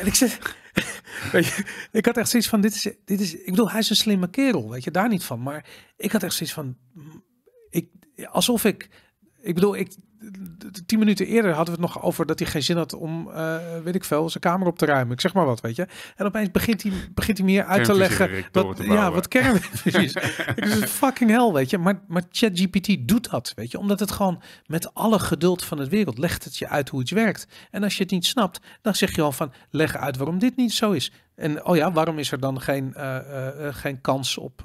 En ik zeg weet je, ik had echt zoiets van, dit is, dit is, ik bedoel, hij is een slimme kerel, weet je, daar niet van. Maar ik had echt zoiets van, ik, alsof ik, ik bedoel, ik, tien minuten eerder hadden we het nog over dat hij geen zin had om, eh, weet ik veel, zijn kamer op te ruimen. Ik zeg maar wat, weet je. En opeens begint hij, begint hij meer uit te leggen. Wat, ja, wat kern precies. Het is fucking hel, weet je. Maar, maar ChatGPT doet dat, weet je. Omdat het gewoon met alle geduld van het wereld legt het je uit hoe iets werkt. En als je het niet snapt, dan zeg je al van, leg uit waarom dit niet zo is. En oh ja, waarom is er dan geen, eh, eh, eh, geen kans op,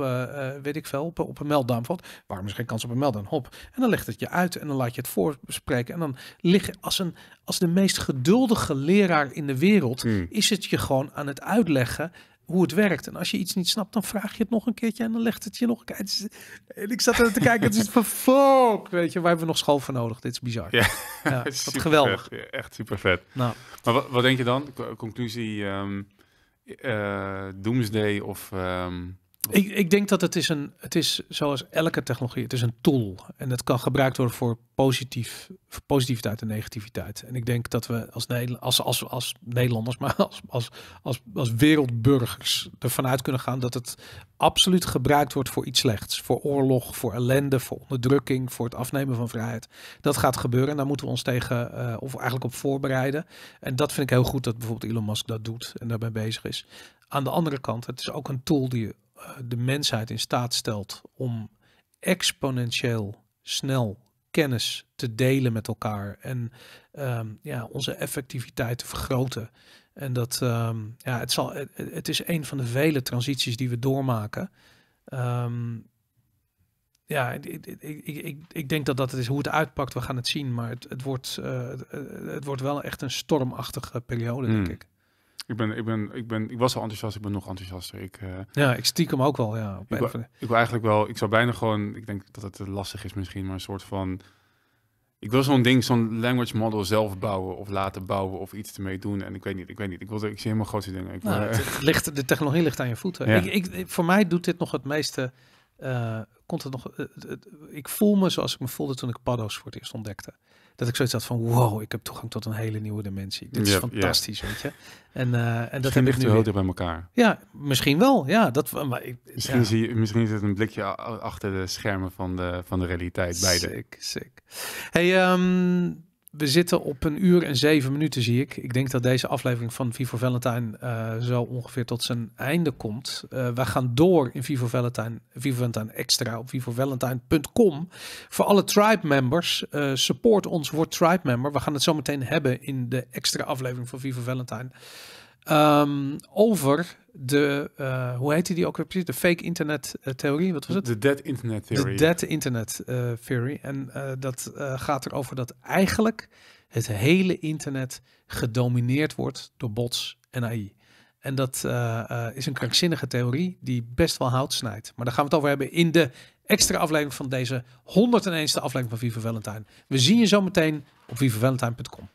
weet ik veel, op, een meltdown? Waarom is er geen kans op een meltdown? Hop. En dan legt het je uit en dan laat je het voorspreken. En dan liggen als, een, als de meest geduldige leraar in de wereld, hmm. is het je gewoon aan het uitleggen hoe het werkt. En als je iets niet snapt, dan vraag je het nog een keertje en dan legt het je nog een keertje. En ik zat er te kijken, het is van fuck, weet je, waar hebben we nog school voor nodig? Dit is bizar. Ja, ja dat geweldig. echt super vet. Nou. Maar wat, wat, denk je dan? Conclusie, ehm, eh, Doomsday of um, ik, ik, denk dat het is een, het is zoals elke technologie, het is een tool. En het kan gebruikt worden voor, positief, voor positiviteit en negativiteit. En ik denk dat we als, als, als, als Nederlanders, maar als, als, als, als wereldburgers ervan uit kunnen gaan dat het absoluut gebruikt wordt voor iets slechts. Voor oorlog, voor ellende, voor onderdrukking, voor het afnemen van vrijheid. Dat gaat gebeuren en daar moeten we ons tegen, eh, of eigenlijk op voorbereiden. En dat vind ik heel goed dat bijvoorbeeld Elon Musk dat doet en daarmee bezig is. Aan de andere kant, het is ook een tool die je eh, de mensheid in staat stelt om exponentieel snel kennis te delen met elkaar en ehm, ja, onze effectiviteit te vergroten. En dat ehm, ja, het, zal, het, het, is een van de vele transities die we doormaken. Ehm, ja, ik, ik, ik, ik, denk dat dat het is hoe het uitpakt. We gaan het zien, maar het, het wordt, eh, het, wordt wel echt een stormachtige periode, denk hmm. ik. Ik, ben, ik, ben, ik, ben, ik was al enthousiast, ik ben nog enthousiaster. Ik, eh, ja, ik stiekem ook wel. Ja, ik wil, eigenlijk wel, ik zou bijna gewoon, ik denk dat het eh, lastig is misschien, maar een soort van. Ik wil zo'n ding, zo'n language model zelf bouwen of laten bouwen of iets ermee doen. En ik weet niet, ik weet niet. Ik, wil, ik zie helemaal grote dingen. Ik nou, het ligt, de technologie ligt aan je voeten. Ik, ik, voor mij doet dit nog het meeste. Uh, komt het nog, ik voel me zoals ik me voelde toen ik Paddo's voor het eerst ontdekte dat ik zoiets had van wow, ik heb toegang tot een hele nieuwe dimensie. Dit is ja, fantastisch, weet je. En, eh, en dat misschien ligt nu heel dicht bij elkaar. Ja, misschien wel. Ja, dat, maar ik, misschien, ja. zie, misschien zit een blikje achter de schermen van de, van de realiteit beide Sick, sick. Hey, um, we zitten op een uur en zeven minuten, zie ik. Ik denk dat deze aflevering van Vivo Valentine eh, zo ongeveer tot zijn einde komt. Uh, wij gaan door in Vivo Valentine, Vivo Valentine Extra op vivovalentine.com. Voor alle tribe members, eh, support ons, word tribe member. We gaan het zo meteen hebben in de extra aflevering van Vivo Valentine. Ehm, over de, eh, hoe heette die ook weer precies? De fake internet eh, theorie, wat was het? De dead internet theory. De dead internet eh, theory. En dat gaat erover dat eigenlijk het hele internet gedomineerd wordt door bots en AI. En dat is een krankzinnige theorie die best wel hout snijdt. Maar daar gaan we het over hebben in de extra aflevering van deze 101ste aflevering van Viva Valentine. We zien je zo meteen op vivavalentine.com.